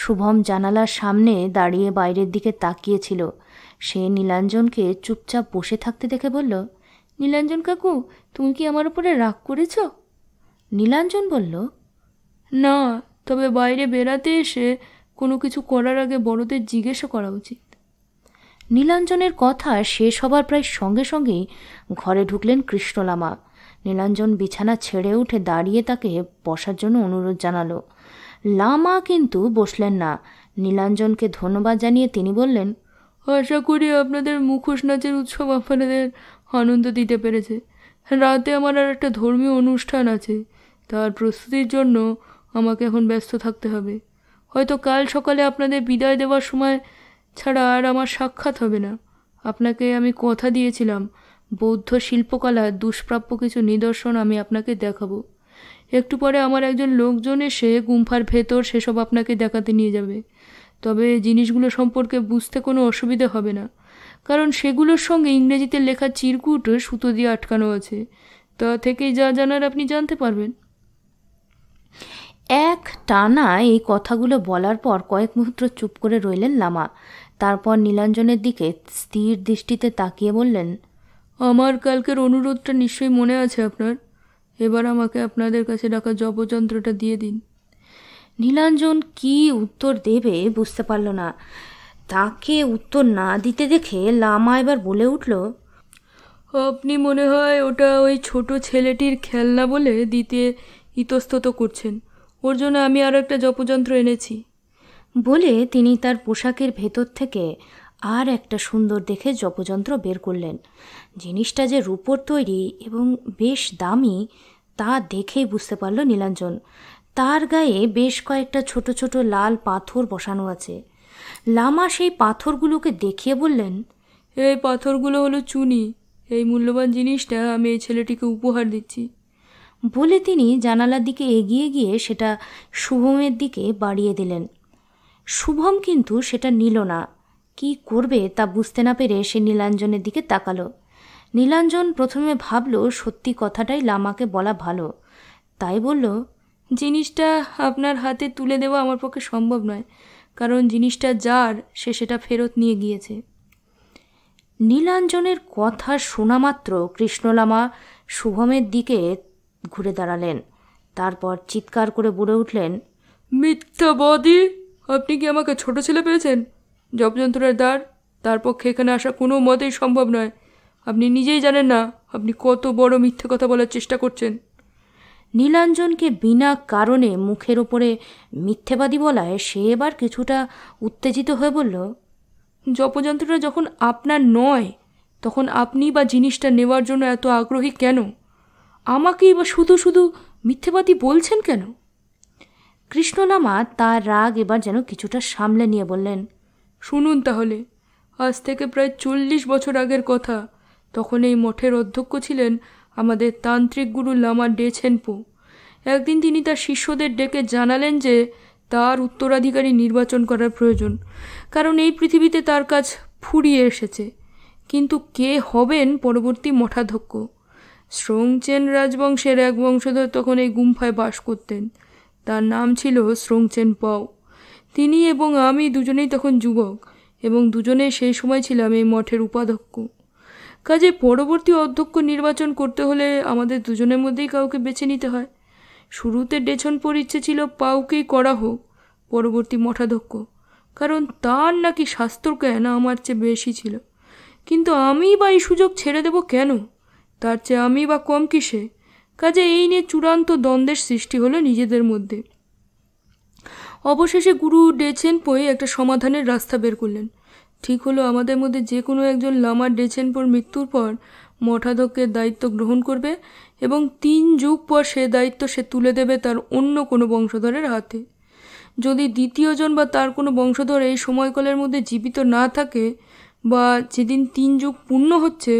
শুভম জানালার সামনে দাঁড়িয়ে বাইরের দিকে তাকিয়েছিল সে নীলাঞ্জনকে চুপচাপ বসে থাকতে দেখে বলল নীলাঞ্জন কাকু তুমি কি আমার উপরে রাগ করেছ নীলাঞ্জন বলল না তবে বাইরে বেড়াতে এসে কোনো কিছু করার আগে বড়দের জিজ্ঞেসও করা উচিত নীলাঞ্জনের কথা শেষ হবার প্রায় সঙ্গে সঙ্গেই ঘরে ঢুকলেন কৃষ্ণলামা নীলাঞ্জন বিছানা ছেড়ে উঠে দাঁড়িয়ে তাকে বসার জন্য অনুরোধ জানালো লামা কিন্তু বসলেন না নীলাঞ্জনকে ধন্যবাদ জানিয়ে তিনি বললেন আশা করি আপনাদের মুখোশ নাচের উৎসব আপনাদের আনন্দ দিতে পেরেছে রাতে আমার আর একটা ধর্মীয় অনুষ্ঠান আছে তার প্রস্তুতির জন্য আমাকে এখন ব্যস্ত থাকতে হবে হয়তো কাল সকালে আপনাদের বিদায় দেওয়ার সময় ছাড়া আর আমার সাক্ষাৎ হবে না আপনাকে আমি কথা দিয়েছিলাম বৌদ্ধ শিল্পকলার দুষ্প্রাপ্য কিছু নিদর্শন আমি আপনাকে দেখাবো একটু পরে আমার একজন লোকজন এসে গুম্ফার ভেতর সেসব আপনাকে দেখাতে নিয়ে যাবে তবে জিনিসগুলো সম্পর্কে বুঝতে কোনো অসুবিধে হবে না কারণ সেগুলোর সঙ্গে ইংরেজিতে লেখা চিরকুট সুতো দিয়ে আটকানো আছে তা থেকে যা জানার আপনি জানতে পারবেন এক টানা এই কথাগুলো বলার পর কয়েক মুহূর্ত চুপ করে রইলেন লামা তারপর নীলাঞ্জনের দিকে স্থির দৃষ্টিতে তাকিয়ে বললেন আমার কালকের অনুরোধটা নিশ্চয়ই মনে আছে আপনার এবার আমাকে আপনাদের কাছে ডাকা জপযন্ত্রটা দিয়ে দিন নীলাঞ্জন কি উত্তর দেবে বুঝতে পারল না তাকে উত্তর না দিতে দেখে লামা এবার বলে উঠল আপনি মনে হয় ওটা ওই ছোট ছেলেটির খেলনা বলে দিতে ইতস্তত করছেন ওর জন্য আমি আরও একটা জপযন্ত্র এনেছি বলে তিনি তার পোশাকের ভেতর থেকে আর একটা সুন্দর দেখে জপযন্ত্র বের করলেন জিনিসটা যে রূপোর তৈরি এবং বেশ দামি তা দেখেই বুঝতে পারল নীলাঞ্জন তার গায়ে বেশ কয়েকটা ছোট ছোট লাল পাথর বসানো আছে লামা সেই পাথরগুলোকে দেখিয়ে বললেন এই পাথরগুলো হলো চুনি এই মূল্যবান জিনিসটা আমি এই ছেলেটিকে উপহার দিচ্ছি বলে তিনি জানালার দিকে এগিয়ে গিয়ে সেটা শুভমের দিকে বাড়িয়ে দিলেন শুভম কিন্তু সেটা নিল না কি করবে তা বুঝতে না পেরে সে নীলাঞ্জনের দিকে তাকালো নীলাঞ্জন প্রথমে ভাবল সত্যি কথাটাই লামাকে বলা ভালো তাই বলল জিনিসটা আপনার হাতে তুলে দেওয়া আমার পক্ষে সম্ভব নয় কারণ জিনিসটা যার সে সেটা ফেরত নিয়ে গিয়েছে নীলাঞ্জনের কথা শোনা মাত্র কৃষ্ণলামা শুভমের দিকে ঘুরে দাঁড়ালেন তারপর চিৎকার করে বলে উঠলেন মিথ্যাবাদী আপনি কি আমাকে ছোট ছেলে পেয়েছেন জবযন্ত্রের দ্বার তার পক্ষে এখানে আসা কোনো মতেই সম্ভব নয় আপনি নিজেই জানেন না আপনি কত বড় মিথ্যে কথা বলার চেষ্টা করছেন নীলাঞ্জনকে বিনা কারণে মুখের ওপরে মিথ্যেবাদী বলায় সে এবার কিছুটা উত্তেজিত হয়ে বলল জপযন্ত্রটা যখন আপনার নয় তখন আপনি বা জিনিসটা নেওয়ার জন্য এত আগ্রহী কেন আমাকেই বা শুধু শুধু মিথ্যেবাদী বলছেন কেন কৃষ্ণনামা তার রাগ এবার যেন কিছুটা সামলে নিয়ে বললেন শুনুন তাহলে আজ থেকে প্রায় চল্লিশ বছর আগের কথা তখন এই মঠের অধ্যক্ষ ছিলেন আমাদের তান্ত্রিক গুরু লামা ডেছেনপো একদিন তিনি তার শিষ্যদের ডেকে জানালেন যে তার উত্তরাধিকারী নির্বাচন করার প্রয়োজন কারণ এই পৃথিবীতে তার কাজ ফুরিয়ে এসেছে কিন্তু কে হবেন পরবর্তী মঠাধ্যক্ষ শ্রংচেন রাজবংশের এক বংশধর তখন এই গুম্ফায় বাস করতেন তার নাম ছিল শ্রংচেন পাও তিনি এবং আমি দুজনেই তখন যুবক এবং দুজনে সেই সময় ছিলাম এই মঠের উপাধ্যক্ষ কাজে পরবর্তী অধ্যক্ষ নির্বাচন করতে হলে আমাদের দুজনের মধ্যেই কাউকে বেছে নিতে হয় শুরুতে ডেছন পর ইচ্ছে ছিল পাউকেই করা হোক পরবর্তী মঠাধ্যক্ষ কারণ তার নাকি স্বাস্থ্য জ্ঞান আমার চেয়ে বেশি ছিল কিন্তু আমি বা এই সুযোগ ছেড়ে দেব কেন তার চেয়ে আমি বা কম কিসে কাজে এই নিয়ে চূড়ান্ত দ্বন্দ্বের সৃষ্টি হলো নিজেদের মধ্যে অবশেষে গুরু ডেছেন পোয়ে একটা সমাধানের রাস্তা বের করলেন ঠিক হলো আমাদের মধ্যে যে কোনো একজন লামা ডেছেন পোর মৃত্যুর পর মঠাধকের দায়িত্ব গ্রহণ করবে এবং তিন যুগ পর সে দায়িত্ব সে তুলে দেবে তার অন্য কোনো বংশধরের হাতে যদি দ্বিতীয়জন বা তার কোনো বংশধর এই সময়কালের মধ্যে জীবিত না থাকে বা যেদিন তিন যুগ পূর্ণ হচ্ছে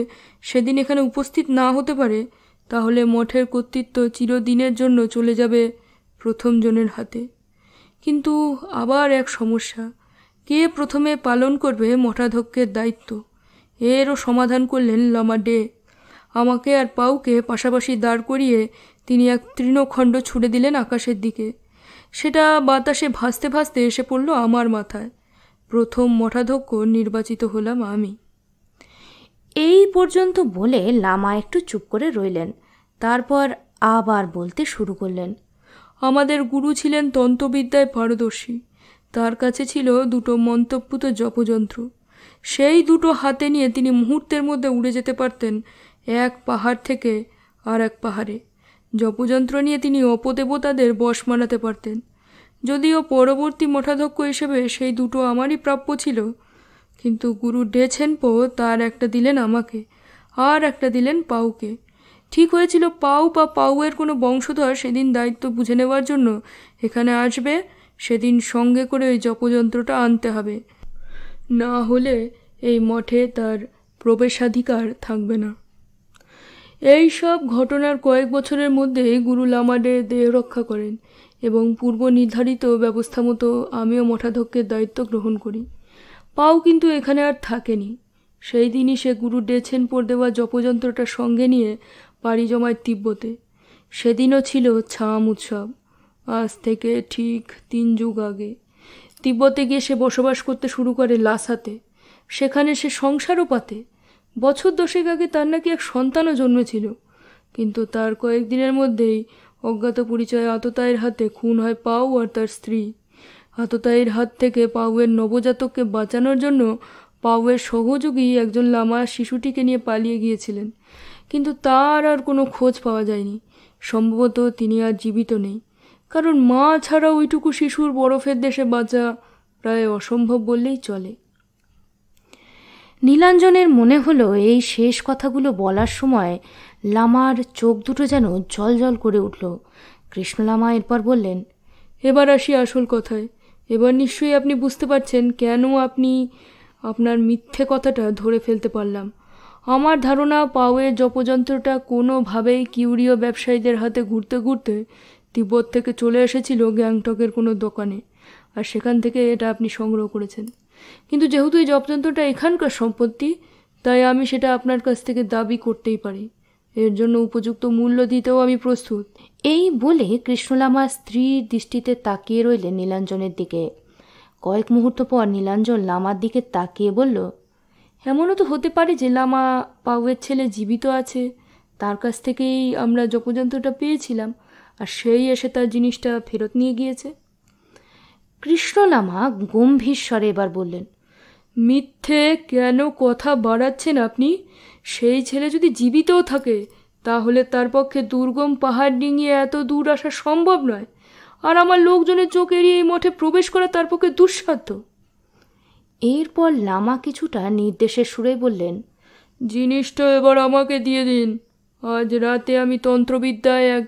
সেদিন এখানে উপস্থিত না হতে পারে তাহলে মঠের কর্তৃত্ব চিরদিনের জন্য চলে যাবে প্রথম জনের হাতে কিন্তু আবার এক সমস্যা কে প্রথমে পালন করবে মঠাধ্যক্ষের দায়িত্ব এরও সমাধান করলেন লামা ডে আমাকে আর পাউকে পাশাপাশি দাঁড় করিয়ে তিনি এক তৃণখণ্ড ছুড়ে দিলেন আকাশের দিকে সেটা বাতাসে ভাসতে ভাসতে এসে পড়ল আমার মাথায় প্রথম মঠাধ্যক্ষ নির্বাচিত হলাম আমি এই পর্যন্ত বলে লামা একটু চুপ করে রইলেন তারপর আবার বলতে শুরু করলেন আমাদের গুরু ছিলেন তন্ত্রবিদ্যায় পারদর্শী তার কাছে ছিল দুটো মন্তব্যুত জপযন্ত্র সেই দুটো হাতে নিয়ে তিনি মুহূর্তের মধ্যে উড়ে যেতে পারতেন এক পাহাড় থেকে আর এক পাহাড়ে জপযন্ত্র নিয়ে তিনি অপদেবতাদের বশ মানাতে পারতেন যদিও পরবর্তী মঠাধ্যক্ষ হিসেবে সেই দুটো আমারই প্রাপ্য ছিল কিন্তু গুরু ডেছেন পো তার একটা দিলেন আমাকে আর একটা দিলেন পাউকে ঠিক হয়েছিল পাউ বা পাউয়ের কোনো বংশধর সেদিন দায়িত্ব বুঝে নেওয়ার জন্য এখানে আসবে সেদিন সঙ্গে করে ওই জপযন্ত্রটা আনতে হবে না হলে এই মঠে তার প্রবেশাধিকার থাকবে না এই সব ঘটনার কয়েক বছরের মধ্যে গুরু লামাডে দেহ রক্ষা করেন এবং পূর্ব নির্ধারিত ব্যবস্থা মতো আমিও মঠাধ্যক্ষের দায়িত্ব গ্রহণ করি পাও কিন্তু এখানে আর থাকেনি সেই দিনই সে গুরু ডেছেন পর দেওয়া জপযন্ত্রটা সঙ্গে নিয়ে পাড়ি জমায় তিব্বতে সেদিনও ছিল ছাম উৎসব আজ থেকে ঠিক তিন যুগ আগে তিব্বতে গিয়ে সে বসবাস করতে শুরু করে লাসাতে সেখানে সে সংসারও পাতে বছর দশেক আগে তার নাকি এক সন্তানও জন্মেছিল কিন্তু তার কয়েকদিনের মধ্যেই অজ্ঞাত পরিচয়ে আততায়ের হাতে খুন হয় পাউ আর তার স্ত্রী আততায়ের হাত থেকে পাউয়ের নবজাতককে বাঁচানোর জন্য পাউয়ের সহযোগী একজন লামা শিশুটিকে নিয়ে পালিয়ে গিয়েছিলেন কিন্তু তার আর কোনো খোঁজ পাওয়া যায়নি সম্ভবত তিনি আর জীবিত নেই কারণ মা ছাড়া ওইটুকু শিশুর বরফের দেশে বাঁচা প্রায় অসম্ভব বললেই চলে নীলাঞ্জনের মনে হলো এই শেষ কথাগুলো বলার সময় লামার চোখ দুটো যেন জল করে উঠল কৃষ্ণলামা এরপর বললেন এবার আসি আসল কথায় এবার নিশ্চয়ই আপনি বুঝতে পারছেন কেন আপনি আপনার মিথ্যে কথাটা ধরে ফেলতে পারলাম আমার ধারণা পাওয়ে জপযন্ত্রটা কোনোভাবেই কিউরীয় ব্যবসায়ীদের হাতে ঘুরতে ঘুরতে তিব্বত থেকে চলে এসেছিল গ্যাংটকের কোনো দোকানে আর সেখান থেকে এটা আপনি সংগ্রহ করেছেন কিন্তু যেহেতু এই জবযন্ত্রটা এখানকার সম্পত্তি তাই আমি সেটা আপনার কাছ থেকে দাবি করতেই পারি এর জন্য উপযুক্ত মূল্য দিতেও আমি প্রস্তুত এই বলে কৃষ্ণলামা স্ত্রীর দৃষ্টিতে তাকিয়ে রইলেন নীলাঞ্জনের দিকে কয়েক মুহূর্ত পর নীলাঞ্জন লামার দিকে তাকিয়ে বলল এমনও তো হতে পারে যে লামা পাউয়ের ছেলে জীবিত আছে তার কাছ থেকেই আমরা জপযন্ত্রটা পেয়েছিলাম আর সেই এসে তার জিনিসটা ফেরত নিয়ে গিয়েছে কৃষ্ণলামা গম্ভীর স্বরে এবার বললেন মিথ্যে কেন কথা বাড়াচ্ছেন আপনি সেই ছেলে যদি জীবিতও থাকে তাহলে তার পক্ষে দুর্গম পাহাড় ডিঙিয়ে এত দূর আসা সম্ভব নয় আর আমার লোকজনের চোখ এড়িয়ে এই মঠে প্রবেশ করা তার পক্ষে দুঃসাধ্য এরপর লামা কিছুটা নির্দেশের সুরে বললেন জিনিসটা এবার আমাকে দিয়ে দিন আজ রাতে আমি তন্ত্রবিদ্যায় এক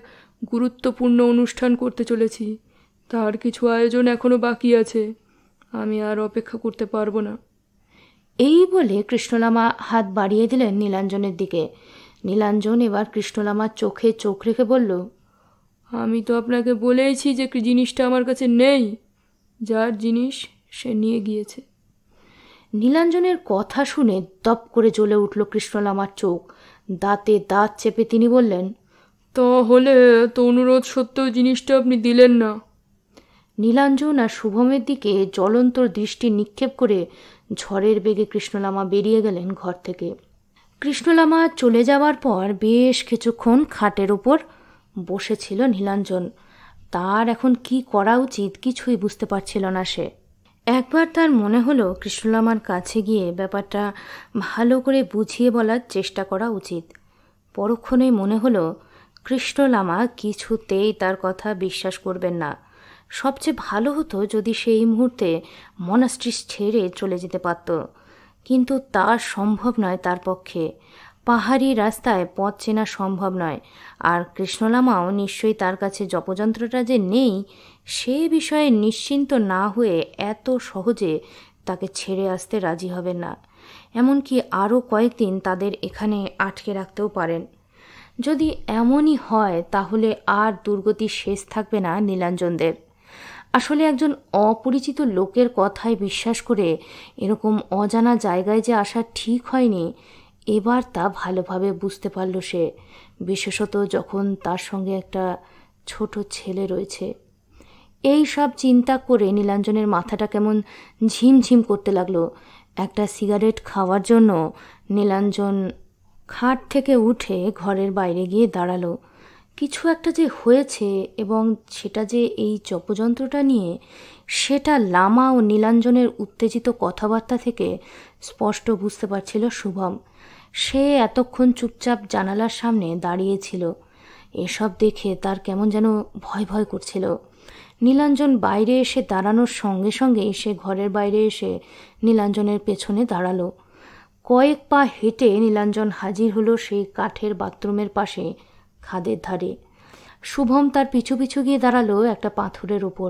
গুরুত্বপূর্ণ অনুষ্ঠান করতে চলেছি তার কিছু আয়োজন এখনও বাকি আছে আমি আর অপেক্ষা করতে পারবো না এই বলে কৃষ্ণলামা হাত বাড়িয়ে দিলেন নীলাঞ্জনের দিকে নীলাঞ্জন এবার কৃষ্ণলামার চোখে চোখ রেখে বলল আমি তো আপনাকে বলেইছি যে জিনিসটা আমার কাছে নেই যার জিনিস সে নিয়ে গিয়েছে নীলাঞ্জনের কথা শুনে দপ করে জ্বলে উঠল কৃষ্ণলামার চোখ দাঁতে দাঁত চেপে তিনি বললেন তো হলে তো অনুরোধ সত্ত্বেও জিনিসটা আপনি দিলেন না নীলাঞ্জন আর শুভমের দিকে জ্বলন্তর দৃষ্টি নিক্ষেপ করে ঝড়ের বেগে কৃষ্ণলামা বেরিয়ে গেলেন ঘর থেকে কৃষ্ণলামা চলে যাওয়ার পর বেশ কিছুক্ষণ খাটের ওপর বসেছিল নীলাঞ্জন তার এখন কি করা উচিত কিছুই বুঝতে পারছিল না সে একবার তার মনে হলো কৃষ্ণলামার কাছে গিয়ে ব্যাপারটা ভালো করে বুঝিয়ে বলার চেষ্টা করা উচিত পরক্ষণে মনে হলো কৃষ্ণলামা কিছুতেই তার কথা বিশ্বাস করবেন না সবচেয়ে ভালো হতো যদি সেই মুহূর্তে মনাস্ট্রিস ছেড়ে চলে যেতে পারত কিন্তু তা সম্ভব নয় তার পক্ষে পাহাড়ি রাস্তায় পথ চেনা সম্ভব নয় আর কৃষ্ণলামাও নিশ্চয়ই তার কাছে জপযন্ত্রটা যে নেই সে বিষয়ে নিশ্চিন্ত না হয়ে এত সহজে তাকে ছেড়ে আসতে রাজি হবে না এমনকি আরও কয়েকদিন তাদের এখানে আটকে রাখতেও পারেন যদি এমনই হয় তাহলে আর দুর্গতি শেষ থাকবে না নীলাঞ্জনদের আসলে একজন অপরিচিত লোকের কথায় বিশ্বাস করে এরকম অজানা জায়গায় যে আসা ঠিক হয়নি এবার তা ভালোভাবে বুঝতে পারল সে বিশেষত যখন তার সঙ্গে একটা ছোট ছেলে রয়েছে এই সব চিন্তা করে নীলাঞ্জনের মাথাটা কেমন ঝিমঝিম করতে লাগলো একটা সিগারেট খাওয়ার জন্য নীলাঞ্জন খাট থেকে উঠে ঘরের বাইরে গিয়ে দাঁড়ালো কিছু একটা যে হয়েছে এবং সেটা যে এই চপযন্ত্রটা নিয়ে সেটা লামা ও নীলাঞ্জনের উত্তেজিত কথাবার্তা থেকে স্পষ্ট বুঝতে পারছিল শুভম সে এতক্ষণ চুপচাপ জানালার সামনে দাঁড়িয়েছিল এসব দেখে তার কেমন যেন ভয় ভয় করছিল নীলাঞ্জন বাইরে এসে দাঁড়ানোর সঙ্গে সঙ্গে সে ঘরের বাইরে এসে নীলাঞ্জনের পেছনে দাঁড়ালো কয়েক পা হেঁটে নীলাঞ্জন হাজির হলো সেই কাঠের বাথরুমের পাশে খাদের ধারে শুভম তার পিছু পিছু গিয়ে দাঁড়ালো একটা পাথরের ওপর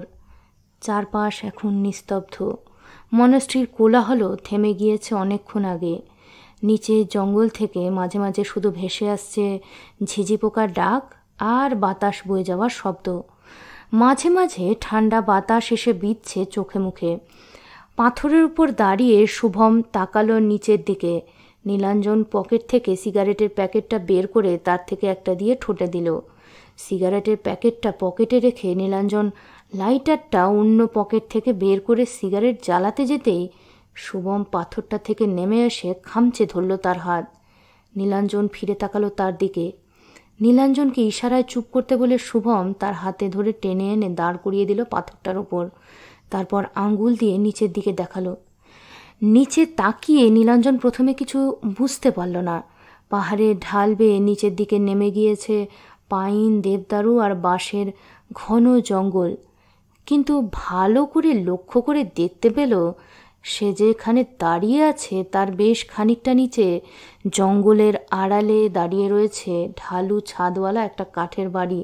চারপাশ এখন নিস্তব্ধ কোলা কোলাহলও থেমে গিয়েছে অনেকক্ষণ আগে নিচে জঙ্গল থেকে মাঝে মাঝে শুধু ভেসে আসছে ঝিঝি পোকার ডাক আর বাতাস বয়ে যাওয়ার শব্দ মাঝে মাঝে ঠান্ডা বাতাস এসে বিচ্ছে চোখে মুখে পাথরের উপর দাঁড়িয়ে শুভম তাকালো নিচের দিকে নীলাঞ্জন পকেট থেকে সিগারেটের প্যাকেটটা বের করে তার থেকে একটা দিয়ে ঠোঁটে দিল সিগারেটের প্যাকেটটা পকেটে রেখে নীলাঞ্জন লাইটারটা অন্য পকেট থেকে বের করে সিগারেট জ্বালাতে যেতেই শুভম পাথরটা থেকে নেমে এসে খামচে ধরল তার হাত নীলাঞ্জন ফিরে তাকালো তার দিকে নীলাঞ্জনকে ইশারায় চুপ করতে বলে শুভম তার হাতে ধরে টেনে এনে দাঁড় করিয়ে দিল পাথরটার ওপর তারপর আঙ্গুল দিয়ে নিচের দিকে দেখালো নিচে তাকিয়ে নীলাঞ্জন প্রথমে কিছু বুঝতে পারল না পাহাড়ে ঢাল বেয়ে নিচের দিকে নেমে গিয়েছে পাইন দেবদারু আর বাঁশের ঘন জঙ্গল কিন্তু ভালো করে লক্ষ্য করে দেখতে পেল সে যেখানে দাঁড়িয়ে আছে তার বেশ খানিকটা নিচে জঙ্গলের আড়ালে দাঁড়িয়ে রয়েছে ঢালু ছাদওয়ালা একটা কাঠের বাড়ি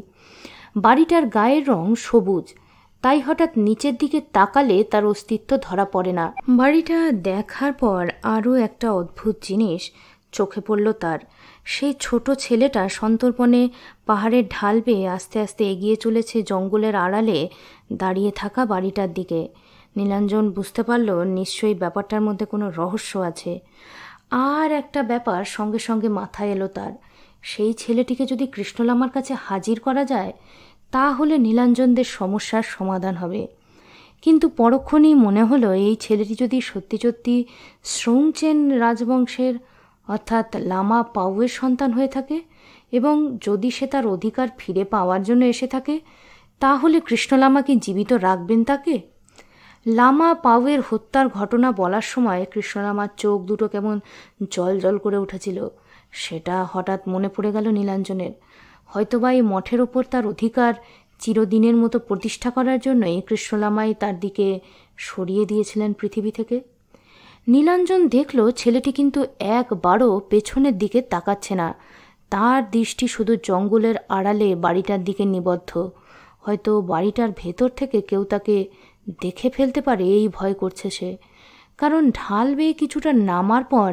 বাড়িটার গায়ের রং সবুজ তাই হঠাৎ নিচের দিকে তাকালে তার অস্তিত্ব ধরা পড়ে না বাড়িটা দেখার পর আরও একটা অদ্ভুত জিনিস চোখে পড়ল তার সেই ছোট ছেলেটা সন্তর্পণে পাহাড়ের ঢাল বেয়ে আস্তে আস্তে এগিয়ে চলেছে জঙ্গলের আড়ালে দাঁড়িয়ে থাকা বাড়িটার দিকে নীলাঞ্জন বুঝতে পারল নিশ্চয়ই ব্যাপারটার মধ্যে কোনো রহস্য আছে আর একটা ব্যাপার সঙ্গে সঙ্গে মাথায় এলো তার সেই ছেলেটিকে যদি কৃষ্ণলামার কাছে হাজির করা যায় তাহলে নীলাঞ্জনদের সমস্যার সমাধান হবে কিন্তু পরক্ষণেই মনে হলো এই ছেলেটি যদি সত্যি সত্যি শ্রৌংচেন রাজবংশের অর্থাৎ লামা পাউয়ের সন্তান হয়ে থাকে এবং যদি সে তার অধিকার ফিরে পাওয়ার জন্য এসে থাকে তাহলে কৃষ্ণলামা কি জীবিত রাখবেন তাকে লামা পাউয়ের হত্যার ঘটনা বলার সময় কৃষ্ণলামার চোখ দুটো কেমন জল জল করে উঠেছিল সেটা হঠাৎ মনে পড়ে গেল নীলাঞ্জনের হয়তোবা এই মঠের ওপর তার অধিকার চিরদিনের মতো প্রতিষ্ঠা করার জন্যই কৃষ্ণলামাই তার দিকে সরিয়ে দিয়েছিলেন পৃথিবী থেকে নীলাঞ্জন দেখল ছেলেটি কিন্তু একবারও পেছনের দিকে তাকাচ্ছে না তার দৃষ্টি শুধু জঙ্গলের আড়ালে বাড়িটার দিকে নিবদ্ধ হয়তো বাড়িটার ভেতর থেকে কেউ তাকে দেখে ফেলতে পারে এই ভয় করছে সে কারণ ঢাল বেয়ে কিছুটা নামার পর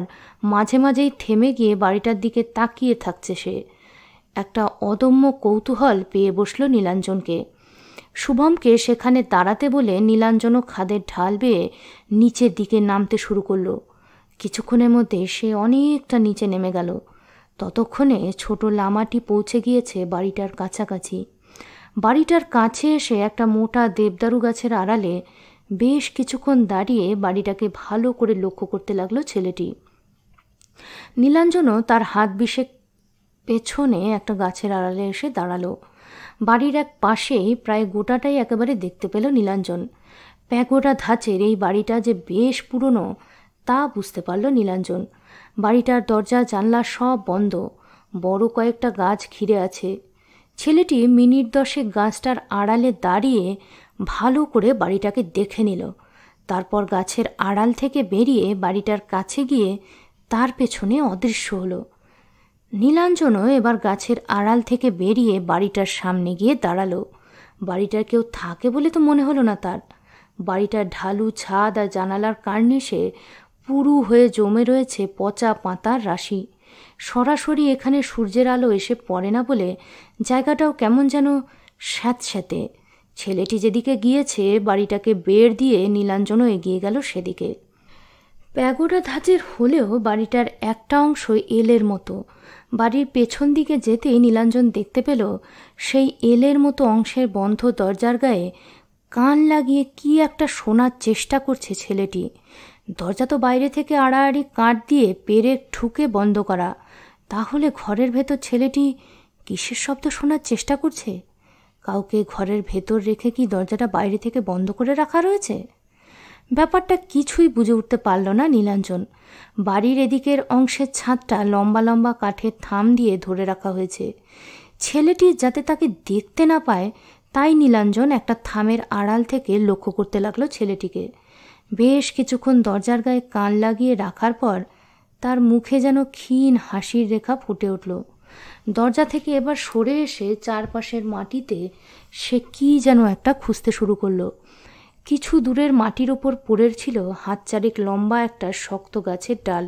মাঝে মাঝেই থেমে গিয়ে বাড়িটার দিকে তাকিয়ে থাকছে সে একটা অদম্য কৌতূহল পেয়ে বসল নীলাঞ্জনকে শুভমকে সেখানে দাঁড়াতে বলে নীলাঞ্জনও খাদের ঢাল বেয়ে নিচের দিকে নামতে শুরু করলো কিছুক্ষণের মধ্যে সে অনেকটা নিচে নেমে গেল ততক্ষণে ছোট লামাটি পৌঁছে গিয়েছে বাড়িটার কাছাকাছি বাড়িটার কাছে এসে একটা মোটা দেবদারু গাছের আড়ালে বেশ কিছুক্ষণ দাঁড়িয়ে বাড়িটাকে ভালো করে লক্ষ্য করতে লাগলো ছেলেটি নীলাঞ্জনও তার হাত বিষেক পেছনে একটা গাছের আড়ালে এসে দাঁড়ালো বাড়ির এক পাশেই প্রায় গোটাটাই একেবারে দেখতে পেল নীলাঞ্জন প্যাগোটা ধাঁচের এই বাড়িটা যে বেশ পুরনো তা বুঝতে পারল নীলাঞ্জন বাড়িটার দরজা জানলা সব বন্ধ বড় কয়েকটা গাছ ঘিরে আছে ছেলেটি মিনিট দশেক গাছটার আড়ালে দাঁড়িয়ে ভালো করে বাড়িটাকে দেখে নিল তারপর গাছের আড়াল থেকে বেরিয়ে বাড়িটার কাছে গিয়ে তার পেছনে অদৃশ্য হলো নীলাঞ্জনও এবার গাছের আড়াল থেকে বেরিয়ে বাড়িটার সামনে গিয়ে দাঁড়ালো বাড়িটার কেউ থাকে বলে তো মনে হলো না তার বাড়িটার ঢালু ছাদ আর জানালার কার্নিশে পুরু হয়ে জমে রয়েছে পচা পাতার রাশি সরাসরি এখানে সূর্যের আলো এসে পড়ে না বলে জায়গাটাও কেমন যেন স্যাঁতস্যাঁতে ছেলেটি যেদিকে গিয়েছে বাড়িটাকে বের দিয়ে নীলাঞ্জনও এগিয়ে গেল সেদিকে প্যাগোডা ধাঁচের হলেও বাড়িটার একটা অংশ এলের মতো বাড়ির পেছন দিকে যেতেই নীলাঞ্জন দেখতে পেল সেই এলের মতো অংশের বন্ধ দরজার গায়ে কান লাগিয়ে কি একটা শোনার চেষ্টা করছে ছেলেটি দরজা তো বাইরে থেকে আড়াআড়ি কাঠ দিয়ে পেরে ঠুকে বন্ধ করা তাহলে ঘরের ভেতর ছেলেটি কিসের শব্দ শোনার চেষ্টা করছে কাউকে ঘরের ভেতর রেখে কি দরজাটা বাইরে থেকে বন্ধ করে রাখা রয়েছে ব্যাপারটা কিছুই বুঝে উঠতে পারল না নীলাঞ্জন বাড়ির এদিকের অংশের ছাদটা লম্বা লম্বা কাঠের থাম দিয়ে ধরে রাখা হয়েছে ছেলেটি যাতে তাকে দেখতে না পায় তাই নীলাঞ্জন একটা থামের আড়াল থেকে লক্ষ্য করতে লাগলো ছেলেটিকে বেশ কিছুক্ষণ দরজার গায়ে কান লাগিয়ে রাখার পর তার মুখে যেন ক্ষীণ হাসির রেখা ফুটে উঠল দরজা থেকে এবার সরে এসে চারপাশের মাটিতে সে কি যেন একটা খুঁজতে শুরু করলো কিছু দূরের মাটির ওপর পড়েছিল হাত চারেক লম্বা একটা শক্ত গাছের ডাল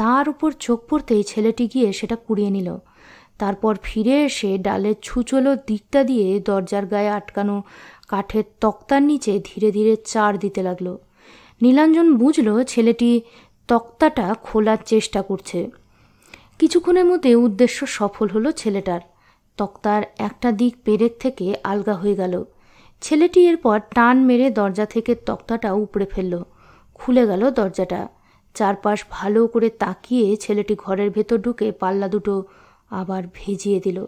তার উপর চোখ পড়তেই ছেলেটি গিয়ে সেটা কুড়িয়ে নিল তারপর ফিরে এসে ডালের ছুচলো দিকটা দিয়ে দরজার গায়ে আটকানো কাঠের তক্তার নিচে ধীরে ধীরে চার দিতে লাগলো নীলাঞ্জন বুঝল ছেলেটি তক্তাটা খোলার চেষ্টা করছে কিছুক্ষণের মধ্যে উদ্দেশ্য সফল হলো ছেলেটার তক্তার একটা দিক পেরেক থেকে আলগা হয়ে গেল ছেলেটি এরপর টান মেরে দরজা থেকে তক্তাটা উপড়ে ফেলল খুলে গেল দরজাটা চারপাশ ভালো করে তাকিয়ে ছেলেটি ঘরের ভেতর ঢুকে পাল্লা দুটো আবার ভেজিয়ে দিল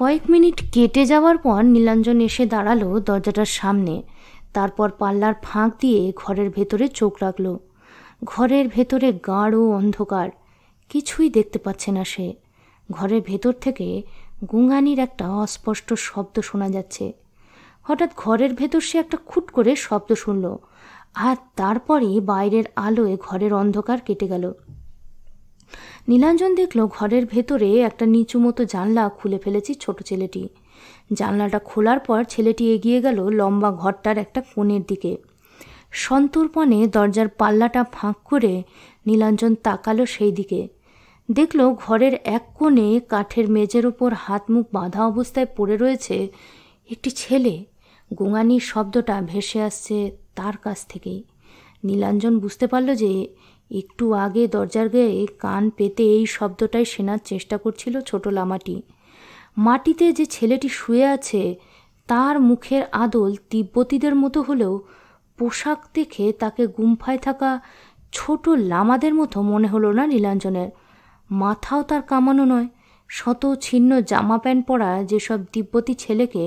কয়েক মিনিট কেটে যাওয়ার পর নীলাঞ্জন এসে দাঁড়ালো দরজাটার সামনে তারপর পাল্লার ফাঁক দিয়ে ঘরের ভেতরে চোখ রাখল ঘরের ভেতরে গাঢ় অন্ধকার কিছুই দেখতে পাচ্ছে না সে ঘরের ভেতর থেকে গুঙানির একটা অস্পষ্ট শব্দ শোনা যাচ্ছে হঠাৎ ঘরের ভেতর সে একটা খুট করে শব্দ শুনল আর তারপরে বাইরের আলোয় ঘরের অন্ধকার কেটে গেল নীলাঞ্জন দেখল ঘরের ভেতরে একটা নিচু মতো জানলা খুলে ফেলেছে ছোট ছেলেটি জানলাটা খোলার পর ছেলেটি এগিয়ে গেল লম্বা ঘরটার একটা কোণের দিকে সন্তর্পণে দরজার পাল্লাটা ফাঁক করে নীলাঞ্জন তাকালো সেই দিকে দেখল ঘরের এক কোণে কাঠের মেজের ওপর হাত মুখ বাঁধা অবস্থায় পড়ে রয়েছে একটি ছেলে গোঙানির শব্দটা ভেসে আসছে তার কাছ থেকেই নীলাঞ্জন বুঝতে পারল যে একটু আগে দরজার গায়ে কান পেতে এই শব্দটাই সেনার চেষ্টা করছিল ছোট লামাটি মাটিতে যে ছেলেটি শুয়ে আছে তার মুখের আদল তিব্বতীদের মতো হলেও পোশাক দেখে তাকে গুম্ফায় থাকা ছোট লামাদের মতো মনে হলো না নীলাঞ্জনের মাথাও তার কামানো নয় শত ছিন্ন জামা প্যান্ট পরা যেসব তিব্বতী ছেলেকে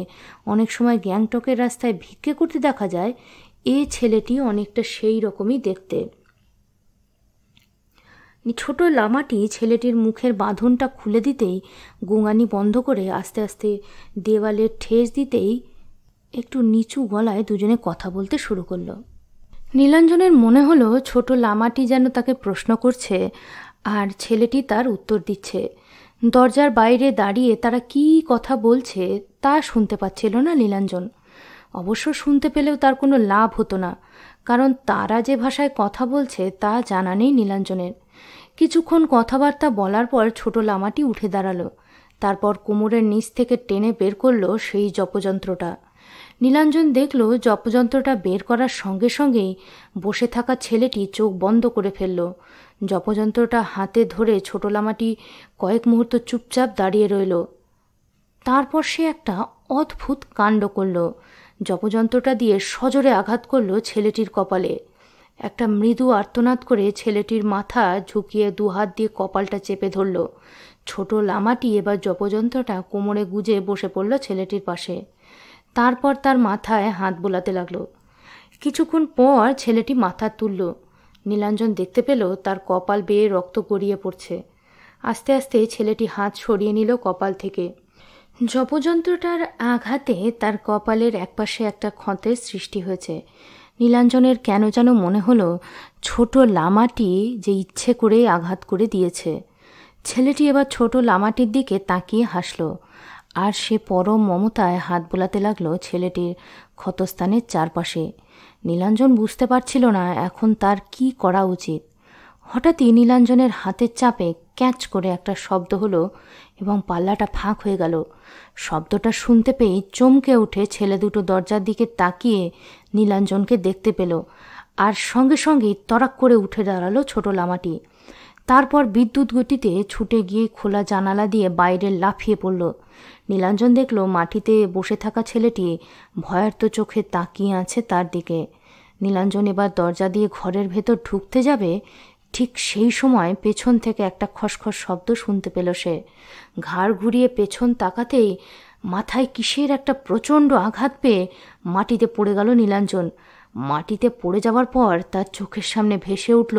অনেক সময় গ্যাংটকের রাস্তায় ভিক্ষে করতে দেখা যায় এ ছেলেটি অনেকটা সেই রকমই দেখতে ছোট লামাটি ছেলেটির মুখের বাঁধনটা খুলে দিতেই গোঙানি বন্ধ করে আস্তে আস্তে দেওয়ালের ঠেস দিতেই একটু নিচু গলায় দুজনে কথা বলতে শুরু করলো নীলাঞ্জনের মনে হলো ছোট লামাটি যেন তাকে প্রশ্ন করছে আর ছেলেটি তার উত্তর দিচ্ছে দরজার বাইরে দাঁড়িয়ে তারা কি কথা বলছে তা শুনতে পাচ্ছিল না নীলাঞ্জন অবশ্য শুনতে পেলেও তার কোনো লাভ হতো না কারণ তারা যে ভাষায় কথা বলছে তা জানা নেই নীলাঞ্জনের কিছুক্ষণ কথাবার্তা বলার পর ছোট লামাটি উঠে দাঁড়ালো তারপর কোমরের নিচ থেকে টেনে বের করলো সেই জপযন্ত্রটা নীলাঞ্জন দেখল জপযন্ত্রটা বের করার সঙ্গে সঙ্গেই বসে থাকা ছেলেটি চোখ বন্ধ করে ফেলল জপযন্ত্রটা হাতে ধরে ছোট লামাটি কয়েক মুহূর্ত চুপচাপ দাঁড়িয়ে রইল তারপর সে একটা অদ্ভুত কাণ্ড করল জপযন্ত্রটা দিয়ে সজোরে আঘাত করল ছেলেটির কপালে একটা মৃদু আর্তনাদ করে ছেলেটির মাথা ঝুঁকিয়ে দুহাত দিয়ে কপালটা চেপে ধরল ছোট লামাটি এবার জপযন্ত্রটা কোমরে গুজে বসে পড়ল ছেলেটির পাশে তারপর তার মাথায় হাত বোলাতে লাগলো কিছুক্ষণ পর ছেলেটি মাথা তুলল নীলাঞ্জন দেখতে পেল তার কপাল বেয়ে রক্ত গড়িয়ে পড়ছে আস্তে আস্তে ছেলেটি হাত সরিয়ে নিল কপাল থেকে জপযন্ত্রটার আঘাতে তার কপালের একপাশে একটা ক্ষতের সৃষ্টি হয়েছে নীলাঞ্জনের কেন যেন মনে হলো ছোট লামাটি যে ইচ্ছে করে আঘাত করে দিয়েছে ছেলেটি এবার ছোট লামাটির দিকে তাকিয়ে হাসলো আর সে পরম মমতায় হাত বোলাতে লাগলো ছেলেটির ক্ষতস্থানের চারপাশে নীলাঞ্জন বুঝতে পারছিল না এখন তার কি করা উচিত হঠাৎই নীলাঞ্জনের হাতের চাপে ক্যাচ করে একটা শব্দ হলো এবং পাল্লাটা ফাঁক হয়ে গেল শব্দটা শুনতে পেয়ে চমকে উঠে ছেলে দুটো দরজার দিকে তাকিয়ে নীলাঞ্জনকে দেখতে পেল আর সঙ্গে সঙ্গে তরাক করে উঠে দাঁড়ালো ছোট লামাটি তারপর বিদ্যুৎ গতিতে ছুটে গিয়ে খোলা জানালা দিয়ে বাইরে লাফিয়ে পড়ল নীলাঞ্জন দেখল মাটিতে বসে থাকা ছেলেটি ভয়ার্ত চোখে তাকিয়ে আছে তার দিকে নীলাঞ্জন এবার দরজা দিয়ে ঘরের ভেতর ঢুকতে যাবে ঠিক সেই সময় পেছন থেকে একটা খসখস শব্দ শুনতে পেল সে ঘাড় ঘুরিয়ে পেছন তাকাতেই মাথায় কিসের একটা প্রচণ্ড আঘাত পেয়ে মাটিতে পড়ে গেল নীলাঞ্জন মাটিতে পড়ে যাওয়ার পর তার চোখের সামনে ভেসে উঠল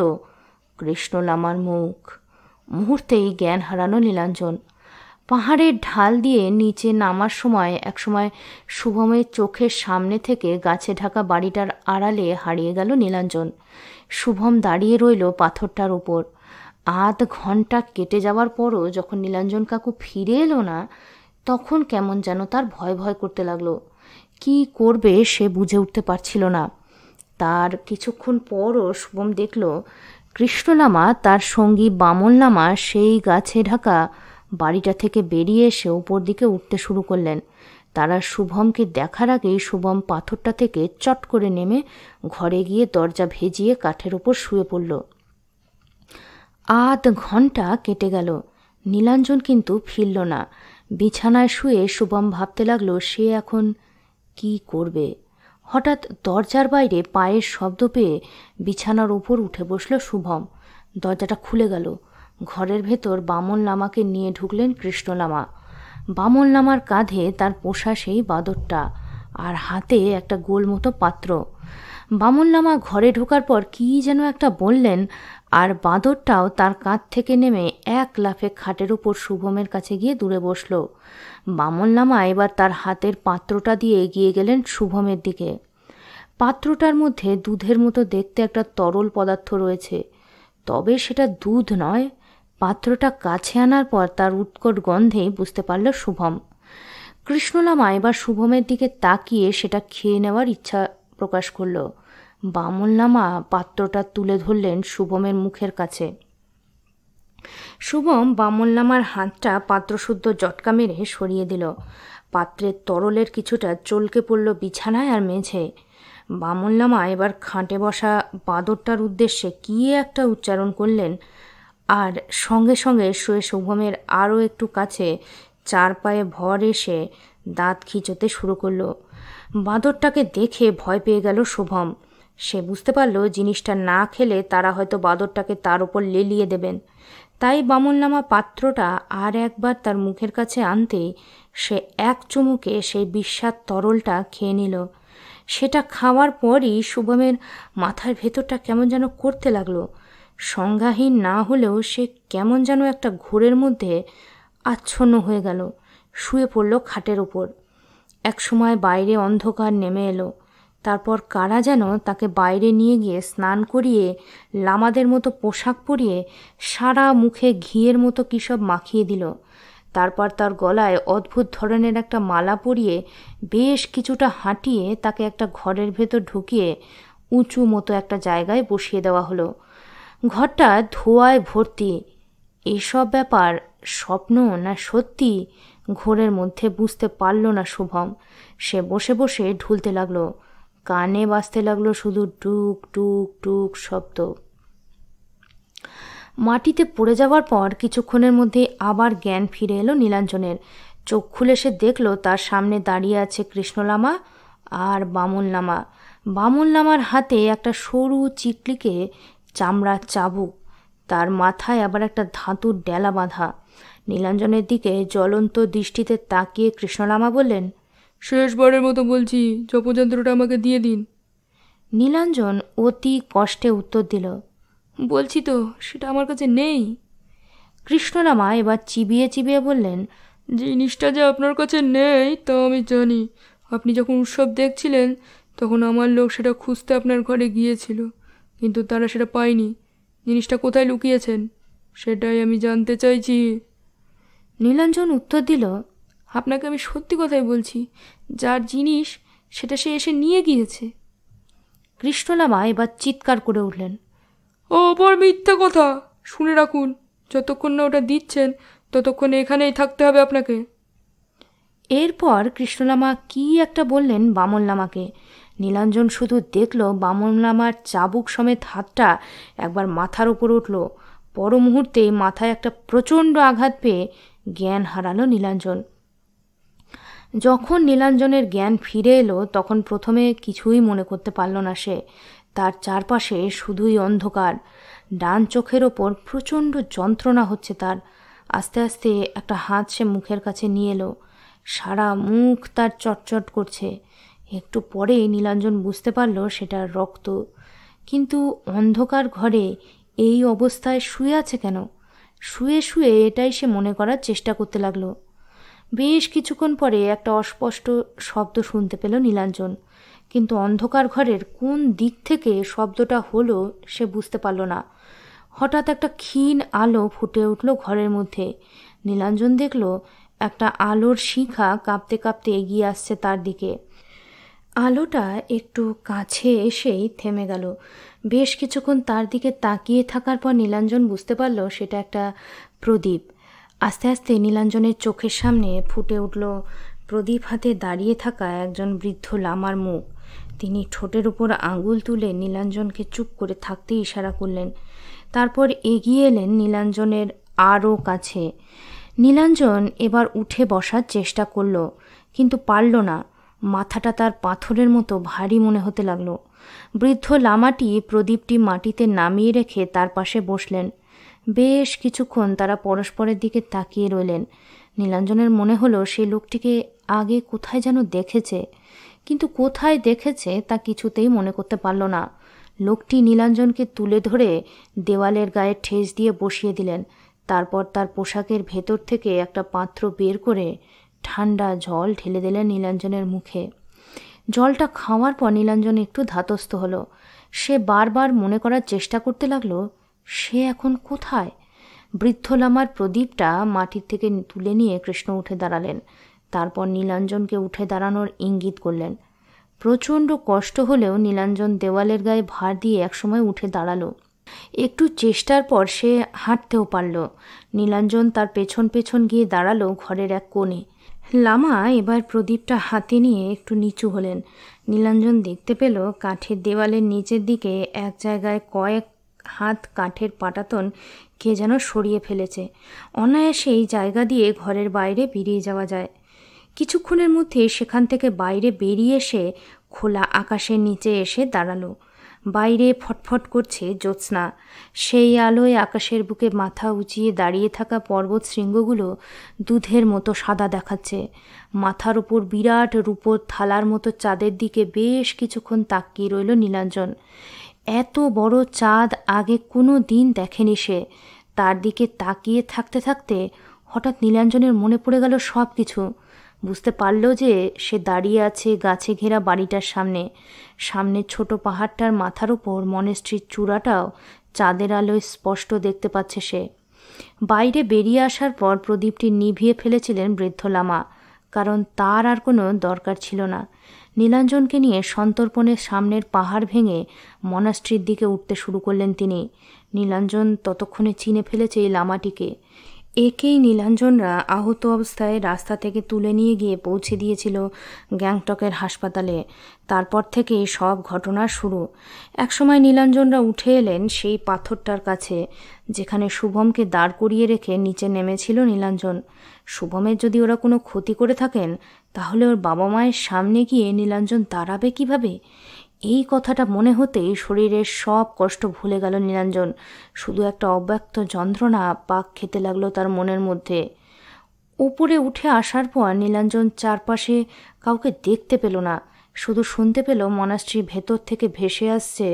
কৃষ্ণ লামার মুখ মুহূর্তেই জ্ঞান হারানো নীলাঞ্জন পাহাড়ের ঢাল দিয়ে নিচে নামার সময় একসময় শুভমের চোখের সামনে থেকে গাছে ঢাকা বাড়িটার আড়ালে হারিয়ে গেল নীলাঞ্জন শুভম দাঁড়িয়ে রইল পাথরটার উপর আধ ঘন্টা কেটে যাওয়ার পরও যখন নীলাঞ্জন কাকু ফিরে এলো না তখন কেমন যেন তার ভয় ভয় করতে লাগলো কি করবে সে বুঝে উঠতে পারছিল না তার কিছুক্ষণ পরও শুভম দেখল কৃষ্ণনামা তার সঙ্গী বামন নামা সেই গাছে ঢাকা বাড়িটা থেকে বেরিয়ে এসে ওপর দিকে উঠতে শুরু করলেন তারা শুভমকে দেখার আগেই শুভম পাথরটা থেকে চট করে নেমে ঘরে গিয়ে দরজা ভেজিয়ে কাঠের ওপর শুয়ে পড়ল আধ ঘন্টা কেটে গেল নীলাঞ্জন কিন্তু ফিরল না বিছানায় শুয়ে শুভম ভাবতে লাগলো সে এখন কি করবে হঠাৎ দরজার বাইরে পায়ের শব্দ পেয়ে বিছানার ওপর উঠে বসল শুভম দরজাটা খুলে গেল ঘরের ভেতর বামন লামাকে নিয়ে ঢুকলেন কৃষ্ণলামা বামন লামার কাঁধে তার পোষা সেই বাদরটা আর হাতে একটা গোল মতো পাত্র বামন লামা ঘরে ঢোকার পর কি যেন একটা বললেন আর বাঁদরটাও তার কাঁধ থেকে নেমে এক লাফে খাটের উপর শুভমের কাছে গিয়ে দূরে বসল বামন লামা এবার তার হাতের পাত্রটা দিয়ে এগিয়ে গেলেন শুভমের দিকে পাত্রটার মধ্যে দুধের মতো দেখতে একটা তরল পদার্থ রয়েছে তবে সেটা দুধ নয় পাত্রটা কাছে আনার পর তার উৎকট গন্ধে বুঝতে পারল শুভম কৃষ্ণলামা এবার শুভমের দিকে তাকিয়ে সেটা খেয়ে নেওয়ার ইচ্ছা প্রকাশ করল বামনলামা পাত্রটা তুলে ধরলেন শুভমের মুখের কাছে শুভম বামনলামার হাতটা পাত্রশুদ্ধ জটকা মেরে সরিয়ে দিল পাত্রের তরলের কিছুটা চলকে পড়ল বিছানায় আর মেঝে বামনলামা এবার খাঁটে বসা বাদরটার উদ্দেশ্যে কী একটা উচ্চারণ করলেন আর সঙ্গে সঙ্গে শুয়ে শুভমের আরও একটু কাছে চার পায়ে ভর এসে দাঁত খিঁচোতে শুরু করলো বাঁদরটাকে দেখে ভয় পেয়ে গেল শুভম সে বুঝতে পারল জিনিসটা না খেলে তারা হয়তো বাঁদরটাকে তার উপর লেলিয়ে দেবেন তাই বামুনলামা পাত্রটা আর একবার তার মুখের কাছে আনতে সে এক চুমুকে সেই বিস্বাদ তরলটা খেয়ে নিল সেটা খাওয়ার পরই শুভমের মাথার ভেতরটা কেমন যেন করতে লাগলো সংজ্ঞাহীন না হলেও সে কেমন যেন একটা ঘোরের মধ্যে আচ্ছন্ন হয়ে গেল শুয়ে পড়ল খাটের উপর এক সময় বাইরে অন্ধকার নেমে এলো তারপর কারা যেন তাকে বাইরে নিয়ে গিয়ে স্নান করিয়ে লামাদের মতো পোশাক পরিয়ে সারা মুখে ঘিয়ের মতো সব মাখিয়ে দিল তারপর তার গলায় অদ্ভুত ধরনের একটা মালা পরিয়ে বেশ কিছুটা হাঁটিয়ে তাকে একটা ঘরের ভেতর ঢুকিয়ে উঁচু মতো একটা জায়গায় বসিয়ে দেওয়া হলো ঘরটা ধোঁয়ায় ভর্তি এসব ব্যাপার স্বপ্ন না সত্যি ঘোরের মধ্যে বুঝতে পারল না শুভম সে বসে বসে ঢুলতে লাগলো কানে বাজতে লাগলো শুধু টুক টুক টুক শব্দ মাটিতে পড়ে যাওয়ার পর কিছুক্ষণের মধ্যে আবার জ্ঞান ফিরে এলো নীলাঞ্জনের চোখ খুলে সে দেখলো তার সামনে দাঁড়িয়ে আছে কৃষ্ণলামা আর বামুন লামা বামুন লামার হাতে একটা সরু চিকলিকে চামড়ার চাবুক তার মাথায় আবার একটা ধাতুর ডেলা বাঁধা নীলাঞ্জনের দিকে জ্বলন্ত দৃষ্টিতে তাকিয়ে কৃষ্ণরামা বললেন শেষবারের মতো বলছি জপযন্ত্রটা আমাকে দিয়ে দিন নীলাঞ্জন অতি কষ্টে উত্তর দিল বলছি তো সেটা আমার কাছে নেই কৃষ্ণরামা এবার চিবিয়ে চিবিয়ে বললেন জিনিসটা যে আপনার কাছে নেই তা আমি জানি আপনি যখন উৎসব দেখছিলেন তখন আমার লোক সেটা খুঁজতে আপনার ঘরে গিয়েছিল কিন্তু তারা সেটা পায়নি জিনিসটা কোথায় লুকিয়েছেন সেটাই আমি জানতে চাইছি নীলাঞ্জন উত্তর দিল আপনাকে আমি সত্যি কথাই বলছি যার জিনিস সেটা সে এসে নিয়ে গিয়েছে কৃষ্ণলামা এবার চিৎকার করে উঠলেন ও পর মিথ্যা কথা শুনে রাখুন যতক্ষণ না ওটা দিচ্ছেন ততক্ষণ এখানেই থাকতে হবে আপনাকে এরপর কৃষ্ণলামা কি একটা বললেন বামন লামাকে নীলাঞ্জন শুধু দেখল বামনলামার চাবুক সমেত হাতটা একবার মাথার ওপর উঠল পর মুহূর্তে মাথায় একটা প্রচণ্ড আঘাত পেয়ে জ্ঞান হারালো নীলাঞ্জন যখন নীলাঞ্জনের জ্ঞান ফিরে এলো তখন প্রথমে কিছুই মনে করতে পারল না সে তার চারপাশে শুধুই অন্ধকার ডান চোখের ওপর প্রচণ্ড যন্ত্রণা হচ্ছে তার আস্তে আস্তে একটা হাত সে মুখের কাছে নিয়ে এলো সারা মুখ তার চটচট করছে একটু পরে নীলাঞ্জন বুঝতে পারল সেটা রক্ত কিন্তু অন্ধকার ঘরে এই অবস্থায় শুয়ে আছে কেন শুয়ে শুয়ে এটাই সে মনে করার চেষ্টা করতে লাগলো বেশ কিছুক্ষণ পরে একটা অস্পষ্ট শব্দ শুনতে পেল নীলাঞ্জন কিন্তু অন্ধকার ঘরের কোন দিক থেকে শব্দটা হলো সে বুঝতে পারল না হঠাৎ একটা ক্ষীণ আলো ফুটে উঠল ঘরের মধ্যে নীলাঞ্জন দেখল একটা আলোর শিখা কাঁপতে কাঁপতে এগিয়ে আসছে তার দিকে আলোটা একটু কাছে এসেই থেমে গেল বেশ কিছুক্ষণ তার দিকে তাকিয়ে থাকার পর নীলাঞ্জন বুঝতে পারল সেটা একটা প্রদীপ আস্তে আস্তে নীলাঞ্জনের চোখের সামনে ফুটে উঠল প্রদীপ হাতে দাঁড়িয়ে থাকা একজন বৃদ্ধ লামার মুখ তিনি ঠোঁটের উপর আঙুল তুলে নীলাঞ্জনকে চুপ করে থাকতে ইশারা করলেন তারপর এগিয়ে এলেন নীলাঞ্জনের আরও কাছে নীলাঞ্জন এবার উঠে বসার চেষ্টা করল কিন্তু পারল না মাথাটা তার পাথরের মতো ভারী মনে হতে লাগল বৃদ্ধ লামাটি প্রদীপটি মাটিতে নামিয়ে রেখে তার পাশে বসলেন বেশ কিছুক্ষণ তারা পরস্পরের দিকে তাকিয়ে রইলেন নীলাঞ্জনের মনে হলো সেই লোকটিকে আগে কোথায় যেন দেখেছে কিন্তু কোথায় দেখেছে তা কিছুতেই মনে করতে পারল না লোকটি নীলাঞ্জনকে তুলে ধরে দেওয়ালের গায়ে ঠেস দিয়ে বসিয়ে দিলেন তারপর তার পোশাকের ভেতর থেকে একটা পাত্র বের করে ঠান্ডা জল ঢেলে দিলেন নীলাঞ্জনের মুখে জলটা খাওয়ার পর নীলাঞ্জন একটু ধাতস্থ হলো সে বারবার মনে করার চেষ্টা করতে লাগলো সে এখন কোথায় বৃদ্ধ লামার প্রদীপটা মাটির থেকে তুলে নিয়ে কৃষ্ণ উঠে দাঁড়ালেন তারপর নীলাঞ্জনকে উঠে দাঁড়ানোর ইঙ্গিত করলেন প্রচণ্ড কষ্ট হলেও নীলাঞ্জন দেওয়ালের গায়ে ভার দিয়ে একসময় উঠে দাঁড়ালো একটু চেষ্টার পর সে হাঁটতেও পারল নীলাঞ্জন তার পেছন পেছন গিয়ে দাঁড়ালো ঘরের এক কোণে লামা এবার প্রদীপটা হাতে নিয়ে একটু নিচু হলেন নীলাঞ্জন দেখতে পেল কাঠের দেওয়ালের নিচের দিকে এক জায়গায় কয়েক হাত কাঠের পাটাতন কে যেন সরিয়ে ফেলেছে অনায়াসে এই জায়গা দিয়ে ঘরের বাইরে বেরিয়ে যাওয়া যায় কিছুক্ষণের মধ্যে সেখান থেকে বাইরে বেরিয়ে এসে খোলা আকাশের নিচে এসে দাঁড়ালো বাইরে ফটফট করছে জ্যোৎস্না সেই আলোয় আকাশের বুকে মাথা উঁচিয়ে দাঁড়িয়ে থাকা পর্বত শৃঙ্গগুলো দুধের মতো সাদা দেখাচ্ছে মাথার উপর বিরাট রূপোর থালার মতো চাঁদের দিকে বেশ কিছুক্ষণ তাকিয়ে রইল নীলাঞ্জন এত বড় চাঁদ আগে কোনো দিন দেখেনি সে তার দিকে তাকিয়ে থাকতে থাকতে হঠাৎ নীলাঞ্জনের মনে পড়ে গেল সব কিছু বুঝতে পারল যে সে দাঁড়িয়ে আছে গাছে ঘেরা বাড়িটার সামনে সামনে ছোট পাহাড়টার মাথার উপর মনেস্ট্রির চূড়াটাও চাঁদের আলোয় স্পষ্ট দেখতে পাচ্ছে সে বাইরে বেরিয়ে আসার পর প্রদীপটি নিভিয়ে ফেলেছিলেন বৃদ্ধ লামা কারণ তার আর কোনো দরকার ছিল না নীলাঞ্জনকে নিয়ে সন্তর্পণের সামনের পাহাড় ভেঙে মনাস্ট্রির দিকে উঠতে শুরু করলেন তিনি নীলাঞ্জন ততক্ষণে চিনে ফেলেছে এই লামাটিকে একেই নীলাঞ্জনরা আহত অবস্থায় রাস্তা থেকে তুলে নিয়ে গিয়ে পৌঁছে দিয়েছিল গ্যাংটকের হাসপাতালে তারপর থেকে সব ঘটনা শুরু একসময় নীলাঞ্জনরা উঠে এলেন সেই পাথরটার কাছে যেখানে শুভমকে দাঁড় করিয়ে রেখে নিচে নেমেছিল নীলাঞ্জন শুভমের যদি ওরা কোনো ক্ষতি করে থাকেন তাহলে ওর বাবা মায়ের সামনে গিয়ে নীলাঞ্জন দাঁড়াবে কিভাবে এই কথাটা মনে হতেই শরীরের সব কষ্ট ভুলে গেল নীলাঞ্জন শুধু একটা অব্যক্ত যন্ত্রণা পাক খেতে লাগলো তার মনের মধ্যে উপরে উঠে আসার পর নীলাঞ্জন চারপাশে কাউকে দেখতে পেল না শুধু শুনতে পেল মনাশ্রীর ভেতর থেকে ভেসে আসছে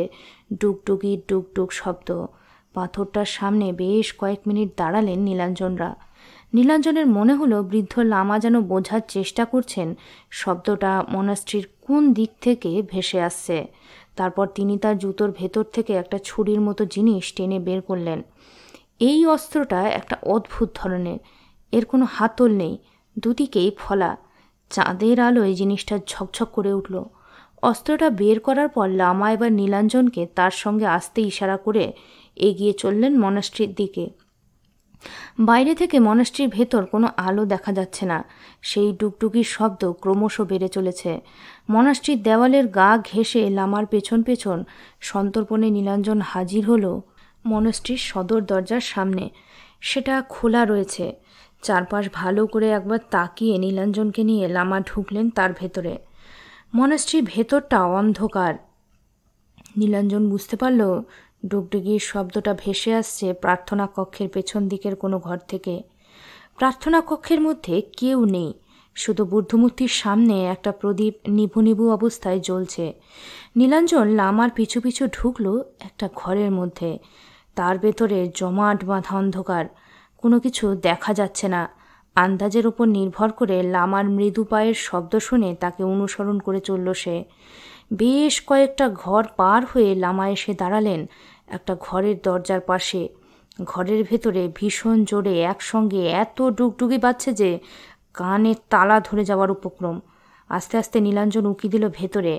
ডুকডুকি ডুকডুক শব্দ পাথরটার সামনে বেশ কয়েক মিনিট দাঁড়ালেন নীলাঞ্জনরা নীলাঞ্জনের মনে হলো বৃদ্ধ লামা যেন বোঝার চেষ্টা করছেন শব্দটা মনাস্ট্রির কোন দিক থেকে ভেসে আসছে তারপর তিনি তার জুতোর ভেতর থেকে একটা ছুরির মতো জিনিস টেনে বের করলেন এই অস্ত্রটা একটা অদ্ভুত ধরনের এর কোনো হাতল নেই দুদিকেই ফলা চাঁদের আলোয় জিনিসটা ঝকঝক করে উঠল অস্ত্রটা বের করার পর লামা এবার নীলাঞ্জনকে তার সঙ্গে আসতে ইশারা করে এগিয়ে চললেন মনাস্ট্রির দিকে বাইরে থেকে মনাস্ট্রির ভেতর কোনো আলো দেখা যাচ্ছে না সেই ডুকডুকির শব্দ ক্রমশ বেড়ে চলেছে মনাশ্রীর দেওয়ালের গা ঘেঁষে লামার পেছন পেছন সন্তর্পণে নীলাঞ্জন হাজির হলো মনস্ট্রির সদর দরজার সামনে সেটা খোলা রয়েছে চারপাশ ভালো করে একবার তাকিয়ে নীলাঞ্জনকে নিয়ে লামা ঢুকলেন তার ভেতরে মনাস্ট্রির ভেতরটা অন্ধকার নীলাঞ্জন বুঝতে পারল ডুগডুগির শব্দটা ভেসে আসছে প্রার্থনা কক্ষের পেছন দিকের কোনো ঘর থেকে প্রার্থনা কক্ষের মধ্যে কেউ নেই শুধু বুদ্ধমূর্তির সামনে একটা প্রদীপ নিভু নিভু অবস্থায় জ্বলছে নীলাঞ্জন লামার পিছু পিছু ঢুকল একটা ঘরের মধ্যে তার ভেতরে জমাট বাঁধা অন্ধকার কোনো কিছু দেখা যাচ্ছে না আন্দাজের ওপর নির্ভর করে লামার মৃদু পায়ের শব্দ শুনে তাকে অনুসরণ করে চলল সে বেশ কয়েকটা ঘর পার হয়ে লামা এসে দাঁড়ালেন একটা ঘরের দরজার পাশে ঘরের ভেতরে ভীষণ জোরে একসঙ্গে এত ডুগডুগি বাজছে যে কানে তালা ধরে যাওয়ার উপক্রম আস্তে আস্তে নীলাঞ্জন উঁকি দিল ভেতরে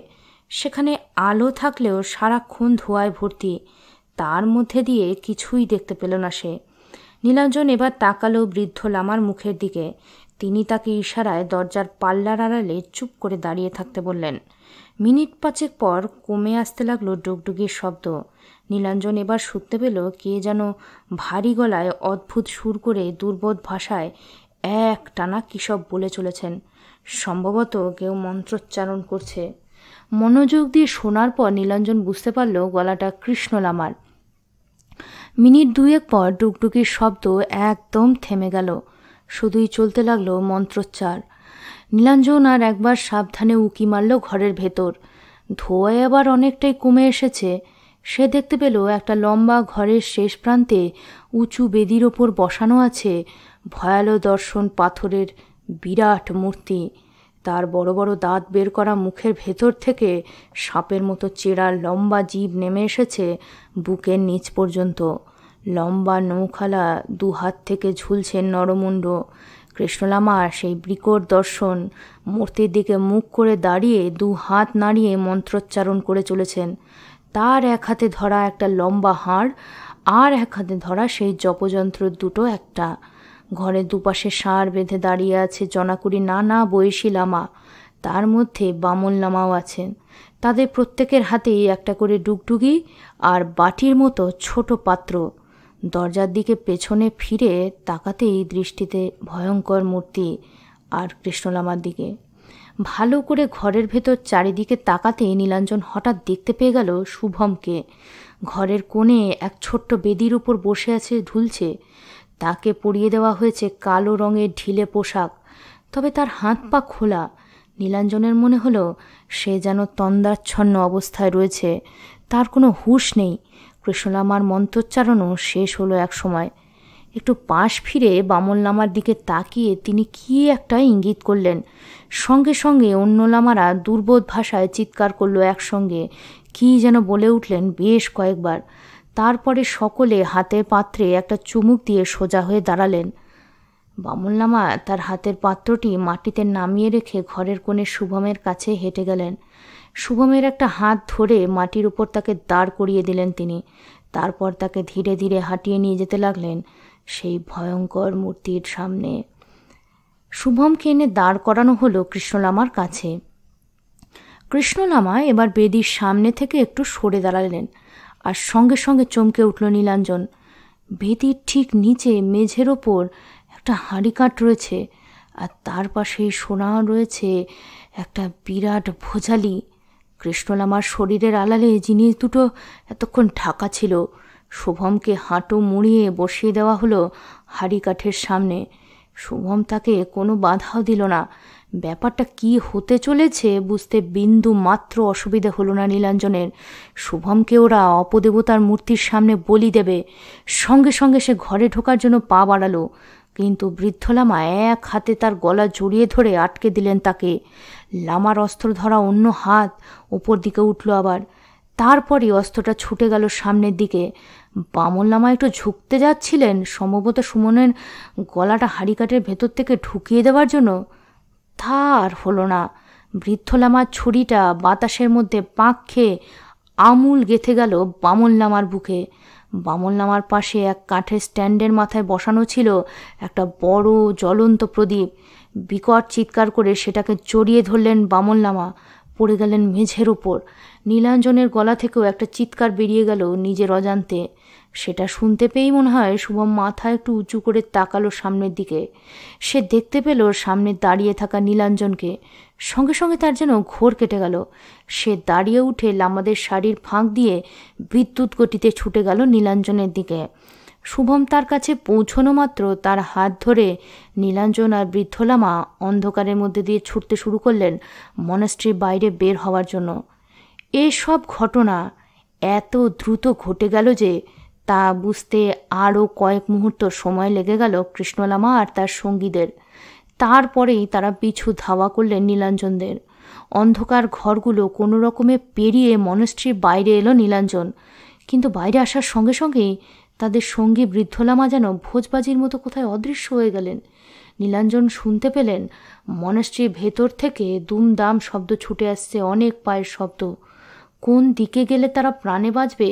সেখানে আলো থাকলেও সারাক্ষণ ধোঁয়ায় ভর্তি তার মধ্যে দিয়ে কিছুই দেখতে পেল না সে নীলাঞ্জন এবার তাকালো বৃদ্ধ লামার মুখের দিকে তিনি তাকে ইশারায় দরজার পাল্লার আড়ালে চুপ করে দাঁড়িয়ে থাকতে বললেন মিনিট পাঁচেক পর কমে আসতে লাগলো ডুগডুগির শব্দ নীলাঞ্জন এবার শুনতে পেল কে যেন ভারী গলায় অদ্ভুত সুর করে দুর্বোধ ভাষায় এক টানা কিসব বলে চলেছেন সম্ভবত কেউ মন্ত্রোচ্চারণ করছে মনোযোগ দিয়ে শোনার পর নীলাঞ্জন বুঝতে পারল গলাটা কৃষ্ণলামার মিনিট দুয়েক পর ডুকডুকির শব্দ একদম থেমে গেল শুধুই চলতে লাগলো মন্ত্রোচ্চার নীলাঞ্জন আর একবার সাবধানে উকি মারল ঘরের ভেতর ধোয়া আবার অনেকটাই কমে এসেছে সে দেখতে পেল একটা লম্বা ঘরের শেষ প্রান্তে উঁচু বেদির ওপর বসানো আছে ভয়ালো দর্শন পাথরের বিরাট মূর্তি তার বড় বড় দাঁত বের করা মুখের ভেতর থেকে সাপের মতো চেরা লম্বা জীব নেমে এসেছে বুকের নিচ পর্যন্ত লম্বা নৌখালা দু হাত থেকে ঝুলছেন নরমুণ্ড কৃষ্ণলামা সেই বিকট দর্শন মূর্তির দিকে মুখ করে দাঁড়িয়ে দু হাত নাড়িয়ে মন্ত্রোচ্চারণ করে চলেছেন তার এক হাতে ধরা একটা লম্বা হাড় আর এক হাতে ধরা সেই জপযন্ত্র দুটো একটা ঘরের দুপাশে সার বেঁধে দাঁড়িয়ে আছে জনাকুড়ি নানা বয়সী লামা তার মধ্যে বামন লামাও আছেন তাদের প্রত্যেকের হাতেই একটা করে ডুগডুগি আর বাটির মতো ছোট পাত্র দরজার দিকে পেছনে ফিরে তাকাতেই দৃষ্টিতে ভয়ঙ্কর মূর্তি আর কৃষ্ণলামার দিকে ভালো করে ঘরের ভেতর চারিদিকে তাকাতে নীলাঞ্জন হঠাৎ দেখতে পেয়ে গেল শুভমকে ঘরের কোণে এক ছোট্ট বেদির উপর বসে আছে ঢুলছে তাকে পরিয়ে দেওয়া হয়েছে কালো রঙের ঢিলে পোশাক তবে তার হাত পা খোলা নীলাঞ্জনের মনে হলো সে যেন তন্দাচ্ছন্ন অবস্থায় রয়েছে তার কোনো হুশ নেই কৃষ্ণলামার মন্ত্রোচ্চারণও শেষ হলো এক সময় একটু পাশ ফিরে বামন লামার দিকে তাকিয়ে তিনি কি একটা ইঙ্গিত করলেন সঙ্গে সঙ্গে অন্য লামারা দুর্বোধ ভাষায় চিৎকার করল একসঙ্গে কি যেন বলে উঠলেন বেশ কয়েকবার তারপরে সকলে হাতে পাত্রে একটা চুমুক দিয়ে সোজা হয়ে দাঁড়ালেন বামুলনামা তার হাতের পাত্রটি মাটিতে নামিয়ে রেখে ঘরের কোণে শুভমের কাছে হেঁটে গেলেন শুভমের একটা হাত ধরে মাটির উপর তাকে দাঁড় করিয়ে দিলেন তিনি তারপর তাকে ধীরে ধীরে হাঁটিয়ে নিয়ে যেতে লাগলেন সেই ভয়ঙ্কর মূর্তির সামনে শুভমকে এনে দাঁড় করানো হলো কৃষ্ণলামার কাছে কৃষ্ণলামা এবার বেদির সামনে থেকে একটু সরে দাঁড়ালেন আর সঙ্গে সঙ্গে চমকে উঠল নীলাঞ্জন ভেদির ঠিক নিচে মেঝের ওপর একটা কাঠ রয়েছে আর তার পাশে সোনা রয়েছে একটা বিরাট ভোজালি কৃষ্ণলামার শরীরের আলালে জিনিস দুটো এতক্ষণ ঢাকা ছিল শুভমকে হাঁটু মুড়িয়ে বসিয়ে দেওয়া হলো হাঁড়ি কাঠের সামনে শুভম তাকে কোনো বাধাও দিল না ব্যাপারটা কি হতে চলেছে বুঝতে বিন্দু মাত্র অসুবিধে হলো না নীলাঞ্জনের শুভমকে ওরা অপদেবতার মূর্তির সামনে বলি দেবে সঙ্গে সঙ্গে সে ঘরে ঢোকার জন্য পা বাড়ালো কিন্তু বৃদ্ধ লামা এক হাতে তার গলা জড়িয়ে ধরে আটকে দিলেন তাকে লামার অস্ত্র ধরা অন্য হাত ওপর দিকে উঠল আবার তারপরই অস্ত্রটা ছুটে গেল সামনের দিকে বামন লামা একটু ঝুঁকতে যাচ্ছিলেন সম্ভবত সুমনের গলাটা হাড়িকাটের ভেতর থেকে ঢুকিয়ে দেওয়ার জন্য তা আর হলো না বৃদ্ধ লামার ছুরিটা বাতাসের মধ্যে পাঁক খেয়ে আমুল গেথে গেল বামন লামার বুকে বামন লামার পাশে এক কাঠের স্ট্যান্ডের মাথায় বসানো ছিল একটা বড় জ্বলন্ত প্রদীপ বিকট চিৎকার করে সেটাকে জড়িয়ে ধরলেন বামন লামা পড়ে গেলেন মেঝের উপর নীলাঞ্জনের গলা থেকেও একটা চিৎকার বেরিয়ে গেল নিজের অজান্তে সেটা শুনতে পেয়েই মনে হয় শুভম মাথা একটু উঁচু করে তাকালো সামনের দিকে সে দেখতে পেল সামনে দাঁড়িয়ে থাকা নীলাঞ্জনকে সঙ্গে সঙ্গে তার যেন ঘোর কেটে গেল সে দাঁড়িয়ে উঠে লামাদের শাড়ির ফাঁক দিয়ে বিদ্যুৎ গতিতে ছুটে গেল নীলাঞ্জনের দিকে শুভম তার কাছে পৌঁছনো মাত্র তার হাত ধরে নীলাঞ্জন আর বৃদ্ধলামা অন্ধকারের মধ্যে দিয়ে ছুটতে শুরু করলেন মনাস্ট্রির বাইরে বের হওয়ার জন্য এসব ঘটনা এত দ্রুত ঘটে গেল যে তা বুঝতে আরও কয়েক মুহূর্ত সময় লেগে গেল কৃষ্ণলামা আর তার সঙ্গীদের তারপরেই তারা পিছু ধাওয়া করলেন নীলাঞ্জনদের অন্ধকার ঘরগুলো কোনো রকমে পেরিয়ে মনস্ট্রির বাইরে এলো নীলাঞ্জন কিন্তু বাইরে আসার সঙ্গে সঙ্গেই তাদের সঙ্গী বৃদ্ধলামা যেন ভোজবাজির মতো কোথায় অদৃশ্য হয়ে গেলেন নীলাঞ্জন শুনতে পেলেন মনস্ট্রির ভেতর থেকে দুমদাম শব্দ ছুটে আসছে অনেক পায়ের শব্দ কোন দিকে গেলে তারা প্রাণে বাঁচবে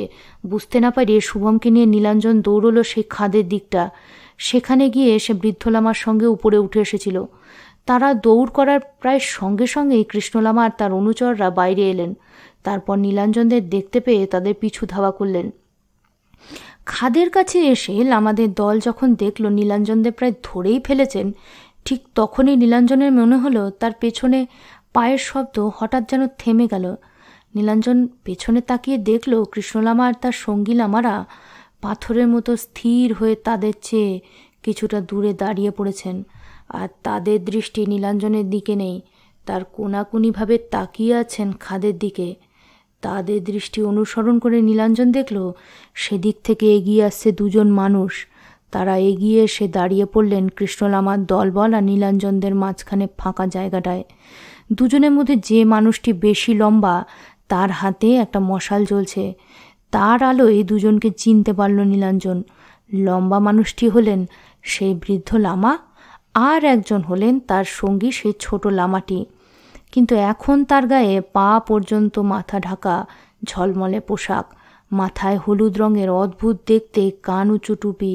বুঝতে না পারিয়ে শুভমকে নিয়ে নীলাঞ্জন দৌড়লো সেই খাদের দিকটা সেখানে গিয়ে সে লামার সঙ্গে উপরে উঠে এসেছিল তারা দৌড় করার প্রায় সঙ্গে সঙ্গেই কৃষ্ণলামা আর তার অনুচররা বাইরে এলেন তারপর নীলাঞ্জনদের দেখতে পেয়ে তাদের পিছু ধাওয়া করলেন খাদের কাছে এসে লামাদের দল যখন দেখল নীলাঞ্জনদের প্রায় ধরেই ফেলেছেন ঠিক তখনই নীলাঞ্জনের মনে হলো তার পেছনে পায়ের শব্দ হঠাৎ যেন থেমে গেল নীলাঞ্জন পেছনে তাকিয়ে দেখল কৃষ্ণলামা আর তার সঙ্গী লামারা পাথরের মতো স্থির হয়ে তাদের চেয়ে কিছুটা দূরে দাঁড়িয়ে পড়েছেন আর তাদের দৃষ্টি নীলাঞ্জনের দিকে নেই তার কোনাকুনিভাবে তাকিয়ে আছেন খাদের দিকে তাদের দৃষ্টি অনুসরণ করে নীলাঞ্জন দেখল সেদিক থেকে এগিয়ে আসছে দুজন মানুষ তারা এগিয়ে এসে দাঁড়িয়ে পড়লেন কৃষ্ণলামার দলবল আর নীলাঞ্জনদের মাঝখানে ফাঁকা জায়গাটায় দুজনের মধ্যে যে মানুষটি বেশি লম্বা তার হাতে একটা মশাল জ্বলছে তার আলোয় দুজনকে চিনতে পারল নীলাঞ্জন লম্বা মানুষটি হলেন সেই বৃদ্ধ লামা আর একজন হলেন তার সঙ্গী সেই ছোট লামাটি কিন্তু এখন তার গায়ে পা পর্যন্ত মাথা ঢাকা ঝলমলে পোশাক মাথায় হলুদ রঙের অদ্ভুত দেখতে কান উঁচু টুপি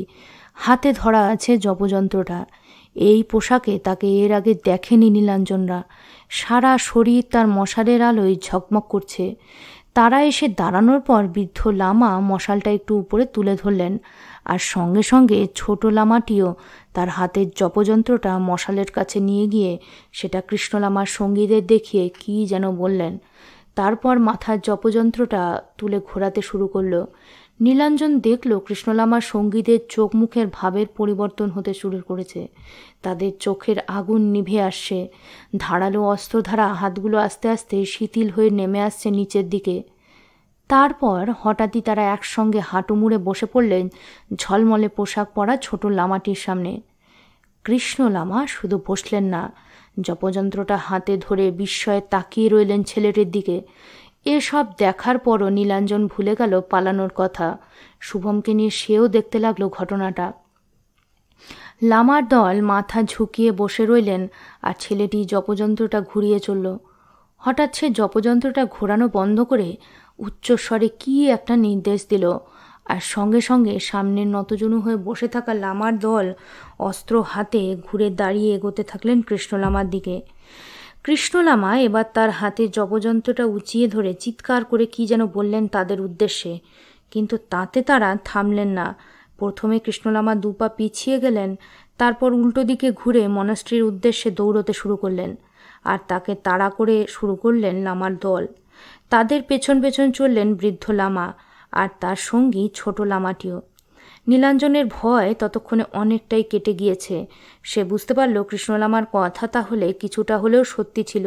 হাতে ধরা আছে জপযন্ত্রটা এই পোশাকে তাকে এর আগে দেখেনি নীলাঞ্জনরা সারা শরীর তার মশালের আলোয় ঝকমক করছে তারা এসে দাঁড়ানোর পর বৃদ্ধ লামা মশালটা একটু উপরে তুলে ধরলেন আর সঙ্গে সঙ্গে ছোট লামাটিও তার হাতের জপযন্ত্রটা মশালের কাছে নিয়ে গিয়ে সেটা কৃষ্ণ লামার সঙ্গীদের দেখিয়ে কি যেন বললেন তারপর মাথার জপযন্ত্রটা তুলে ঘোরাতে শুরু করলো নীলাঞ্জন দেখল কৃষ্ণলামার সঙ্গীদের চোখ মুখের ভাবের পরিবর্তন হতে শুরু করেছে তাদের চোখের আগুন নিভে আসছে ধারালো অস্ত্রধারা হাতগুলো আস্তে আস্তে শিথিল হয়ে নেমে আসছে নিচের দিকে তারপর হঠাৎই তারা একসঙ্গে হাঁটু মুড়ে বসে পড়লেন ঝলমলে পোশাক পরা ছোট লামাটির সামনে কৃষ্ণ লামা শুধু বসলেন না জপযন্ত্রটা হাতে ধরে বিস্ময়ে তাকিয়ে রইলেন ছেলেটির দিকে এসব দেখার পরও নীলাঞ্জন ভুলে গেল পালানোর কথা শুভমকে নিয়ে সেও দেখতে লাগলো ঘটনাটা লামার দল মাথা ঝুঁকিয়ে বসে রইলেন আর ছেলেটি জপযন্ত্রটা ঘুরিয়ে চলল হঠাৎ সে জপযন্ত্রটা ঘোরানো বন্ধ করে উচ্চস্বরে কি একটা নির্দেশ দিল আর সঙ্গে সঙ্গে সামনের নতজনু হয়ে বসে থাকা লামার দল অস্ত্র হাতে ঘুরে দাঁড়িয়ে এগোতে থাকলেন কৃষ্ণ লামার দিকে কৃষ্ণলামা এবার তার হাতে জবযন্ত্রটা উঁচিয়ে ধরে চিৎকার করে কি যেন বললেন তাদের উদ্দেশ্যে কিন্তু তাতে তারা থামলেন না প্রথমে কৃষ্ণলামা দুপা পিছিয়ে গেলেন তারপর উল্টো দিকে ঘুরে মনাস্ট্রির উদ্দেশ্যে দৌড়তে শুরু করলেন আর তাকে তাড়া করে শুরু করলেন লামার দল তাদের পেছন পেছন চললেন বৃদ্ধ লামা আর তার সঙ্গী ছোট লামাটিও নীলাঞ্জনের ভয় ততক্ষণে অনেকটাই কেটে গিয়েছে সে বুঝতে পারল কৃষ্ণ লামার কথা তাহলে কিছুটা হলেও সত্যি ছিল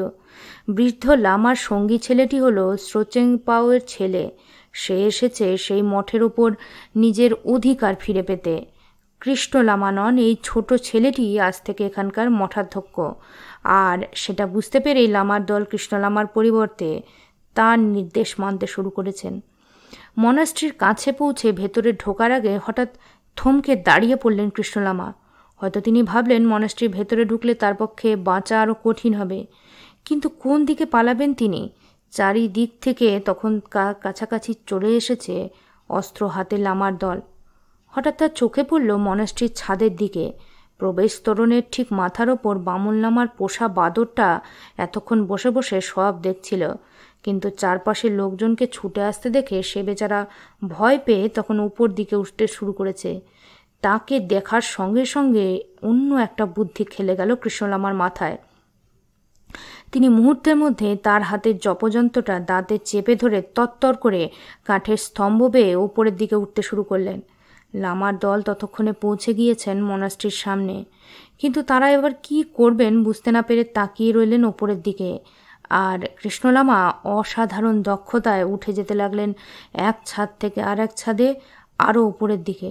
বৃদ্ধ লামার সঙ্গী ছেলেটি হলো স্রোচেং পাওয়ের ছেলে সে এসেছে সেই মঠের ওপর নিজের অধিকার ফিরে পেতে কৃষ্ণ নন এই ছোট ছেলেটি আজ থেকে এখানকার মঠাধ্যক্ষ আর সেটা বুঝতে পেরেই লামার দল কৃষ্ণ লামার পরিবর্তে তার নির্দেশ মানতে শুরু করেছেন মনাস্ট্রির কাছে পৌঁছে ভেতরে ঢোকার আগে হঠাৎ থমকে দাঁড়িয়ে পড়লেন কৃষ্ণলামা হয়তো তিনি ভাবলেন মনাস্ট্রির ভেতরে ঢুকলে তার পক্ষে বাঁচা আরও কঠিন হবে কিন্তু কোন দিকে পালাবেন তিনি চারিদিক থেকে তখন কাছাকাছি চলে এসেছে অস্ত্র হাতে লামার দল হঠাৎ তার চোখে পড়ল মনাস্ট্রির ছাদের দিকে প্রবেশ তরণের ঠিক মাথার ওপর বামুন লামার পোষা বাদরটা এতক্ষণ বসে বসে সব দেখছিল কিন্তু চারপাশের লোকজনকে ছুটে আসতে দেখে সে বেচারা ভয় পেয়ে তখন উপর দিকে উঠতে শুরু করেছে তাকে দেখার সঙ্গে সঙ্গে অন্য একটা বুদ্ধি খেলে গেল কৃষ্ণলামার মাথায় তিনি মুহূর্তের মধ্যে তার হাতের জপযন্ত্রটা দাঁতে চেপে ধরে তত্তর করে কাঠের স্তম্ভ বেয়ে ওপরের দিকে উঠতে শুরু করলেন লামার দল ততক্ষণে পৌঁছে গিয়েছেন মনাস্ট্রির সামনে কিন্তু তারা এবার কি করবেন বুঝতে না পেরে তাকিয়ে রইলেন ওপরের দিকে আর কৃষ্ণলামা অসাধারণ দক্ষতায় উঠে যেতে লাগলেন এক ছাদ থেকে আর এক ছাদে আরও উপরের দিকে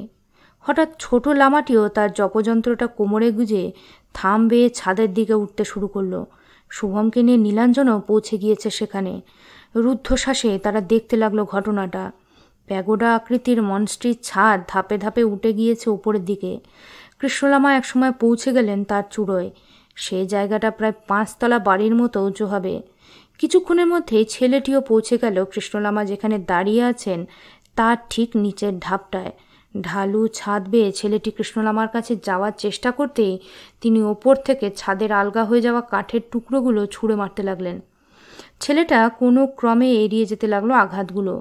হঠাৎ ছোট লামাটিও তার জপযন্ত্রটা কোমরে গুঁজে থাম বেয়ে ছাদের দিকে উঠতে শুরু করলো শুভমকে নিয়ে নীলাঞ্জনও পৌঁছে গিয়েছে সেখানে রুদ্ধশ্বাসে তারা দেখতে লাগলো ঘটনাটা প্যাগোডা আকৃতির মনস্ট্রির ছাদ ধাপে ধাপে উঠে গিয়েছে উপরের দিকে কৃষ্ণলামা একসময় পৌঁছে গেলেন তার চূড়োয় সেই জায়গাটা প্রায় পাঁচতলা বাড়ির মতো উঁচু হবে কিছুক্ষণের মধ্যেই ছেলেটিও পৌঁছে গেল কৃষ্ণলামা যেখানে দাঁড়িয়ে আছেন তার ঠিক নিচের ঢাপটায় ঢালু ছাদ বেয়ে ছেলেটি কৃষ্ণলামার কাছে যাওয়ার চেষ্টা করতেই তিনি ওপর থেকে ছাদের আলগা হয়ে যাওয়া কাঠের টুকরোগুলো ছুঁড়ে মারতে লাগলেন ছেলেটা কোনো ক্রমে এড়িয়ে যেতে লাগলো আঘাতগুলো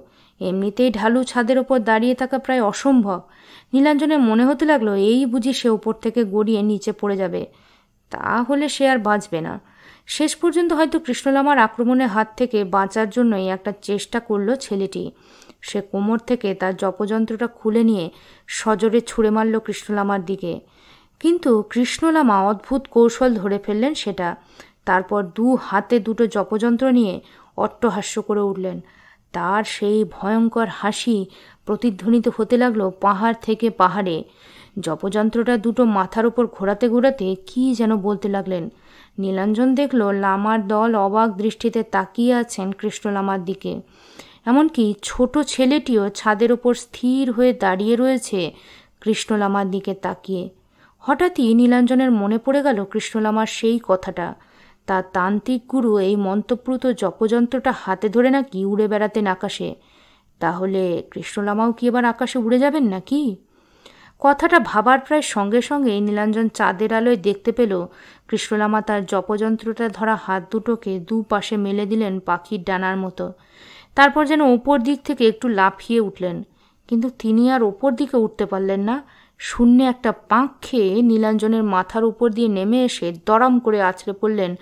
এমনিতেই ঢালু ছাদের ওপর দাঁড়িয়ে থাকা প্রায় অসম্ভব নীলাঞ্জনের মনে হতে লাগলো এই বুঝি সে ওপর থেকে গড়িয়ে নিচে পড়ে যাবে তাহলে সে আর বাঁচবে না শেষ পর্যন্ত হয়তো কৃষ্ণলামার আক্রমণের হাত থেকে বাঁচার জন্যই একটা চেষ্টা করলো ছেলেটি সে কোমর থেকে তার জপযন্ত্রটা খুলে নিয়ে সজরে ছুঁড়ে মারল কৃষ্ণলামার দিকে কিন্তু কৃষ্ণলামা অদ্ভুত কৌশল ধরে ফেললেন সেটা তারপর দু হাতে দুটো জপযন্ত্র নিয়ে অট্টহাস্য করে উঠলেন তার সেই ভয়ঙ্কর হাসি প্রতিধ্বনিত হতে লাগলো পাহাড় থেকে পাহাড়ে জপযন্ত্রটা দুটো মাথার উপর ঘোরাতে ঘোরাতে কি যেন বলতে লাগলেন নীলাঞ্জন দেখল লামার দল অবাক দৃষ্টিতে তাকিয়ে আছেন কৃষ্ণ লামার দিকে এমনকি ছোট ছেলেটিও ছাদের ওপর স্থির হয়ে দাঁড়িয়ে রয়েছে কৃষ্ণ লামার দিকে তাকিয়ে হঠাৎই নীলাঞ্জনের মনে পড়ে গেল কৃষ্ণ লামার সেই কথাটা তার তান্ত্রিক গুরু এই মন্তপ্রুত জপযন্ত্রটা হাতে ধরে নাকি উড়ে বেড়াতেন আকাশে তাহলে কৃষ্ণলামাও কি এবার আকাশে উড়ে যাবেন নাকি কথাটা ভাবার প্রায় সঙ্গে সঙ্গে নীলাঞ্জন চাঁদের আলোয় দেখতে পেল কৃষ্ণলামা তার জপযন্ত্রটা ধরা হাত দুটোকে দু পাশে মেলে দিলেন পাখির ডানার মতো তারপর যেন ওপর দিক থেকে একটু লাফিয়ে উঠলেন কিন্তু তিনি আর ওপর দিকে উঠতে পারলেন না শূন্যে একটা পাঁক খেয়ে নীলাঞ্জনের মাথার উপর দিয়ে নেমে এসে দরম করে আছড়ে পড়লেন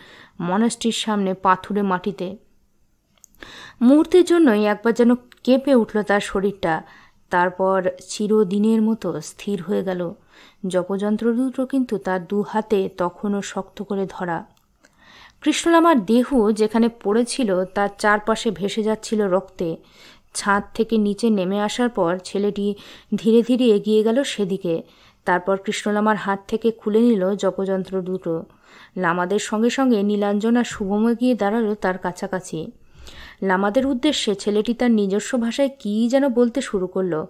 মনস্টির সামনে পাথুরে মাটিতে মুহূর্তের জন্যই একবার যেন কেঁপে উঠল তার শরীরটা তারপর চিরদিনের মতো স্থির হয়ে গেল জপযন্ত্র দুটো কিন্তু তার দু হাতে তখনও শক্ত করে ধরা কৃষ্ণলামার দেহ যেখানে পড়েছিল তার চারপাশে ভেসে যাচ্ছিল রক্তে ছাদ থেকে নিচে নেমে আসার পর ছেলেটি ধীরে ধীরে এগিয়ে গেল সেদিকে তারপর কৃষ্ণলামার হাত থেকে খুলে নিল জপযন্ত্র দুটো লামাদের সঙ্গে সঙ্গে নীলাঞ্জনা শুভম গিয়ে দাঁড়ালো তার কাছাকাছি লামাদের উদ্দেশ্যে ছেলেটি তার নিজস্ব ভাষায় কী যেন বলতে শুরু করলো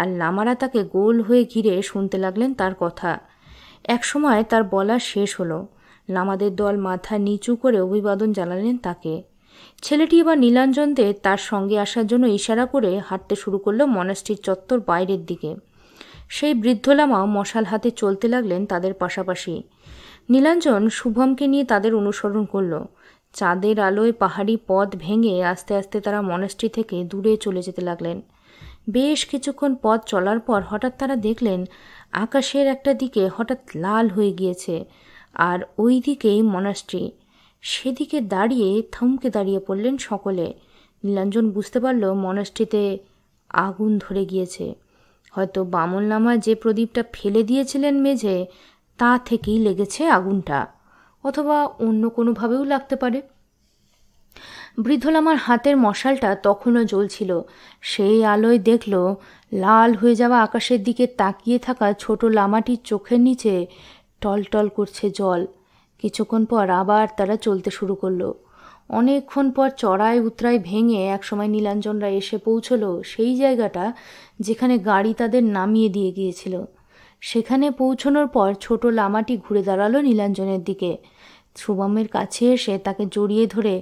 আর লামারা তাকে গোল হয়ে ঘিরে শুনতে লাগলেন তার কথা একসময় তার বলা শেষ হলো লামাদের দল মাথা নিচু করে অভিবাদন জানালেন তাকে ছেলেটি এবার নীলাঞ্জনকে তার সঙ্গে আসার জন্য ইশারা করে হাঁটতে শুরু করলো মনাস্ট্রির চত্বর বাইরের দিকে সেই বৃদ্ধ লামাও মশাল হাতে চলতে লাগলেন তাদের পাশাপাশি নীলাঞ্জন শুভমকে নিয়ে তাদের অনুসরণ করলো চাঁদের আলোয় পাহাড়ি পথ ভেঙে আস্তে আস্তে তারা মনাস্ট্রি থেকে দূরে চলে যেতে লাগলেন বেশ কিছুক্ষণ পথ চলার পর হঠাৎ তারা দেখলেন আকাশের একটা দিকে হঠাৎ লাল হয়ে গিয়েছে আর ওই দিকেই মনাস্ট্রি সেদিকে দাঁড়িয়ে থমকে দাঁড়িয়ে পড়লেন সকলে নীলাঞ্জন বুঝতে পারল মনাস্ট্রিতে আগুন ধরে গিয়েছে হয়তো বামন লামা যে প্রদীপটা ফেলে দিয়েছিলেন মেঝে তা থেকেই লেগেছে আগুনটা অথবা অন্য কোনোভাবেও লাগতে পারে বৃদ্ধল আমার হাতের মশালটা তখনও জ্বলছিল সেই আলোয় দেখল লাল হয়ে যাওয়া আকাশের দিকে তাকিয়ে থাকা ছোট লামাটির চোখের নিচে টলটল করছে জল কিছুক্ষণ পর আবার তারা চলতে শুরু করলো অনেকক্ষণ পর চড়াই উতরাই ভেঙে একসময় নীলাঞ্জনরা এসে পৌঁছলো সেই জায়গাটা যেখানে গাড়ি তাদের নামিয়ে দিয়ে গিয়েছিল সেখানে পৌঁছনোর পর ছোট লামাটি ঘুরে দাঁড়ালো নীলাঞ্জনের দিকে শুভমের কাছে এসে তাকে জড়িয়ে ধরে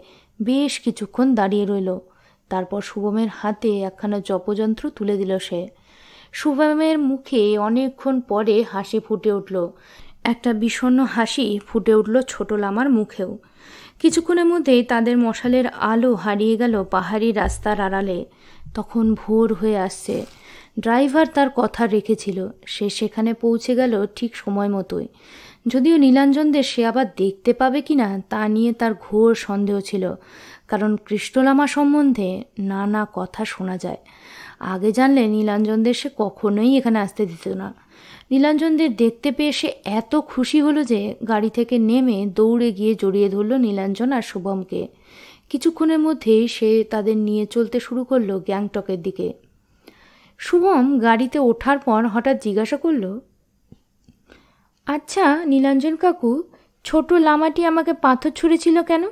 বেশ কিছুক্ষণ দাঁড়িয়ে রইল তারপর শুভমের হাতে একখানা জপযন্ত্র তুলে দিল সে শুভমের মুখে অনেকক্ষণ পরে হাসি ফুটে উঠল একটা বিষণ্ন হাসি ফুটে উঠল ছোট লামার মুখেও কিছুক্ষণের মধ্যেই তাদের মশালের আলো হারিয়ে গেল পাহাড়ি রাস্তার আড়ালে তখন ভোর হয়ে আসছে ড্রাইভার তার কথা রেখেছিল সে সেখানে পৌঁছে গেল ঠিক সময় মতোই যদিও নীলাঞ্জনদের সে আবার দেখতে পাবে কি না তা নিয়ে তার ঘোর সন্দেহ ছিল কারণ কৃষ্ণলামা সম্বন্ধে নানা কথা শোনা যায় আগে জানলে নীলাঞ্জনদের সে কখনোই এখানে আসতে দিত না নীলাঞ্জনদের দেখতে পেয়ে সে এত খুশি হলো যে গাড়ি থেকে নেমে দৌড়ে গিয়ে জড়িয়ে ধরল নীলাঞ্জন আর শুভমকে কিছুক্ষণের মধ্যেই সে তাদের নিয়ে চলতে শুরু করলো গ্যাংটকের দিকে শুভম গাড়িতে ওঠার পর হঠাৎ জিজ্ঞাসা করল আচ্ছা নীলাঞ্জন কাকু ছোট লামাটি আমাকে পাথর ছুঁড়েছিল কেন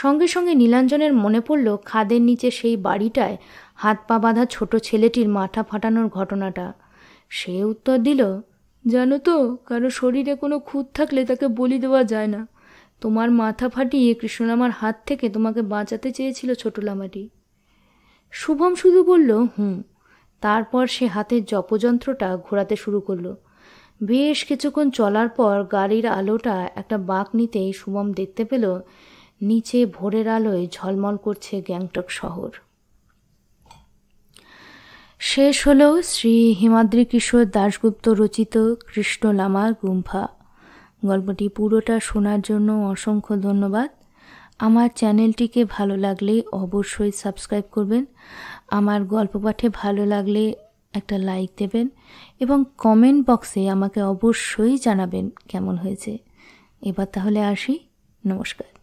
সঙ্গে সঙ্গে নীলাঞ্জনের মনে পড়ল খাদের নিচে সেই বাড়িটায় হাত পা বাঁধা ছোট ছেলেটির মাথা ফাটানোর ঘটনাটা সে উত্তর দিল জানো তো কারো শরীরে কোনো খুঁত থাকলে তাকে বলি দেওয়া যায় না তোমার মাথা ফাটিয়ে কৃষ্ণলামার হাত থেকে তোমাকে বাঁচাতে চেয়েছিল ছোট লামাটি শুভম শুধু বলল হুম তারপর সে হাতের জপযন্ত্রটা ঘোরাতে শুরু করলো বেশ কিছুক্ষণ চলার পর গাড়ির আলোটা একটা বাঁক নিতেই সুমম দেখতে পেল নিচে ভোরের আলোয় ঝলমল করছে গ্যাংটক শহর শেষ হল শ্রী হিমাদ্রি কিশোর দাশগুপ্ত রচিত কৃষ্ণলামার গুম্ফা গল্পটি পুরোটা শোনার জন্য অসংখ্য ধন্যবাদ আমার চ্যানেলটিকে ভালো লাগলে অবশ্যই সাবস্ক্রাইব করবেন আমার গল্প পাঠে ভালো লাগলে একটা লাইক দেবেন এবং কমেন্ট বক্সে আমাকে অবশ্যই জানাবেন কেমন হয়েছে এবার তাহলে আসি নমস্কার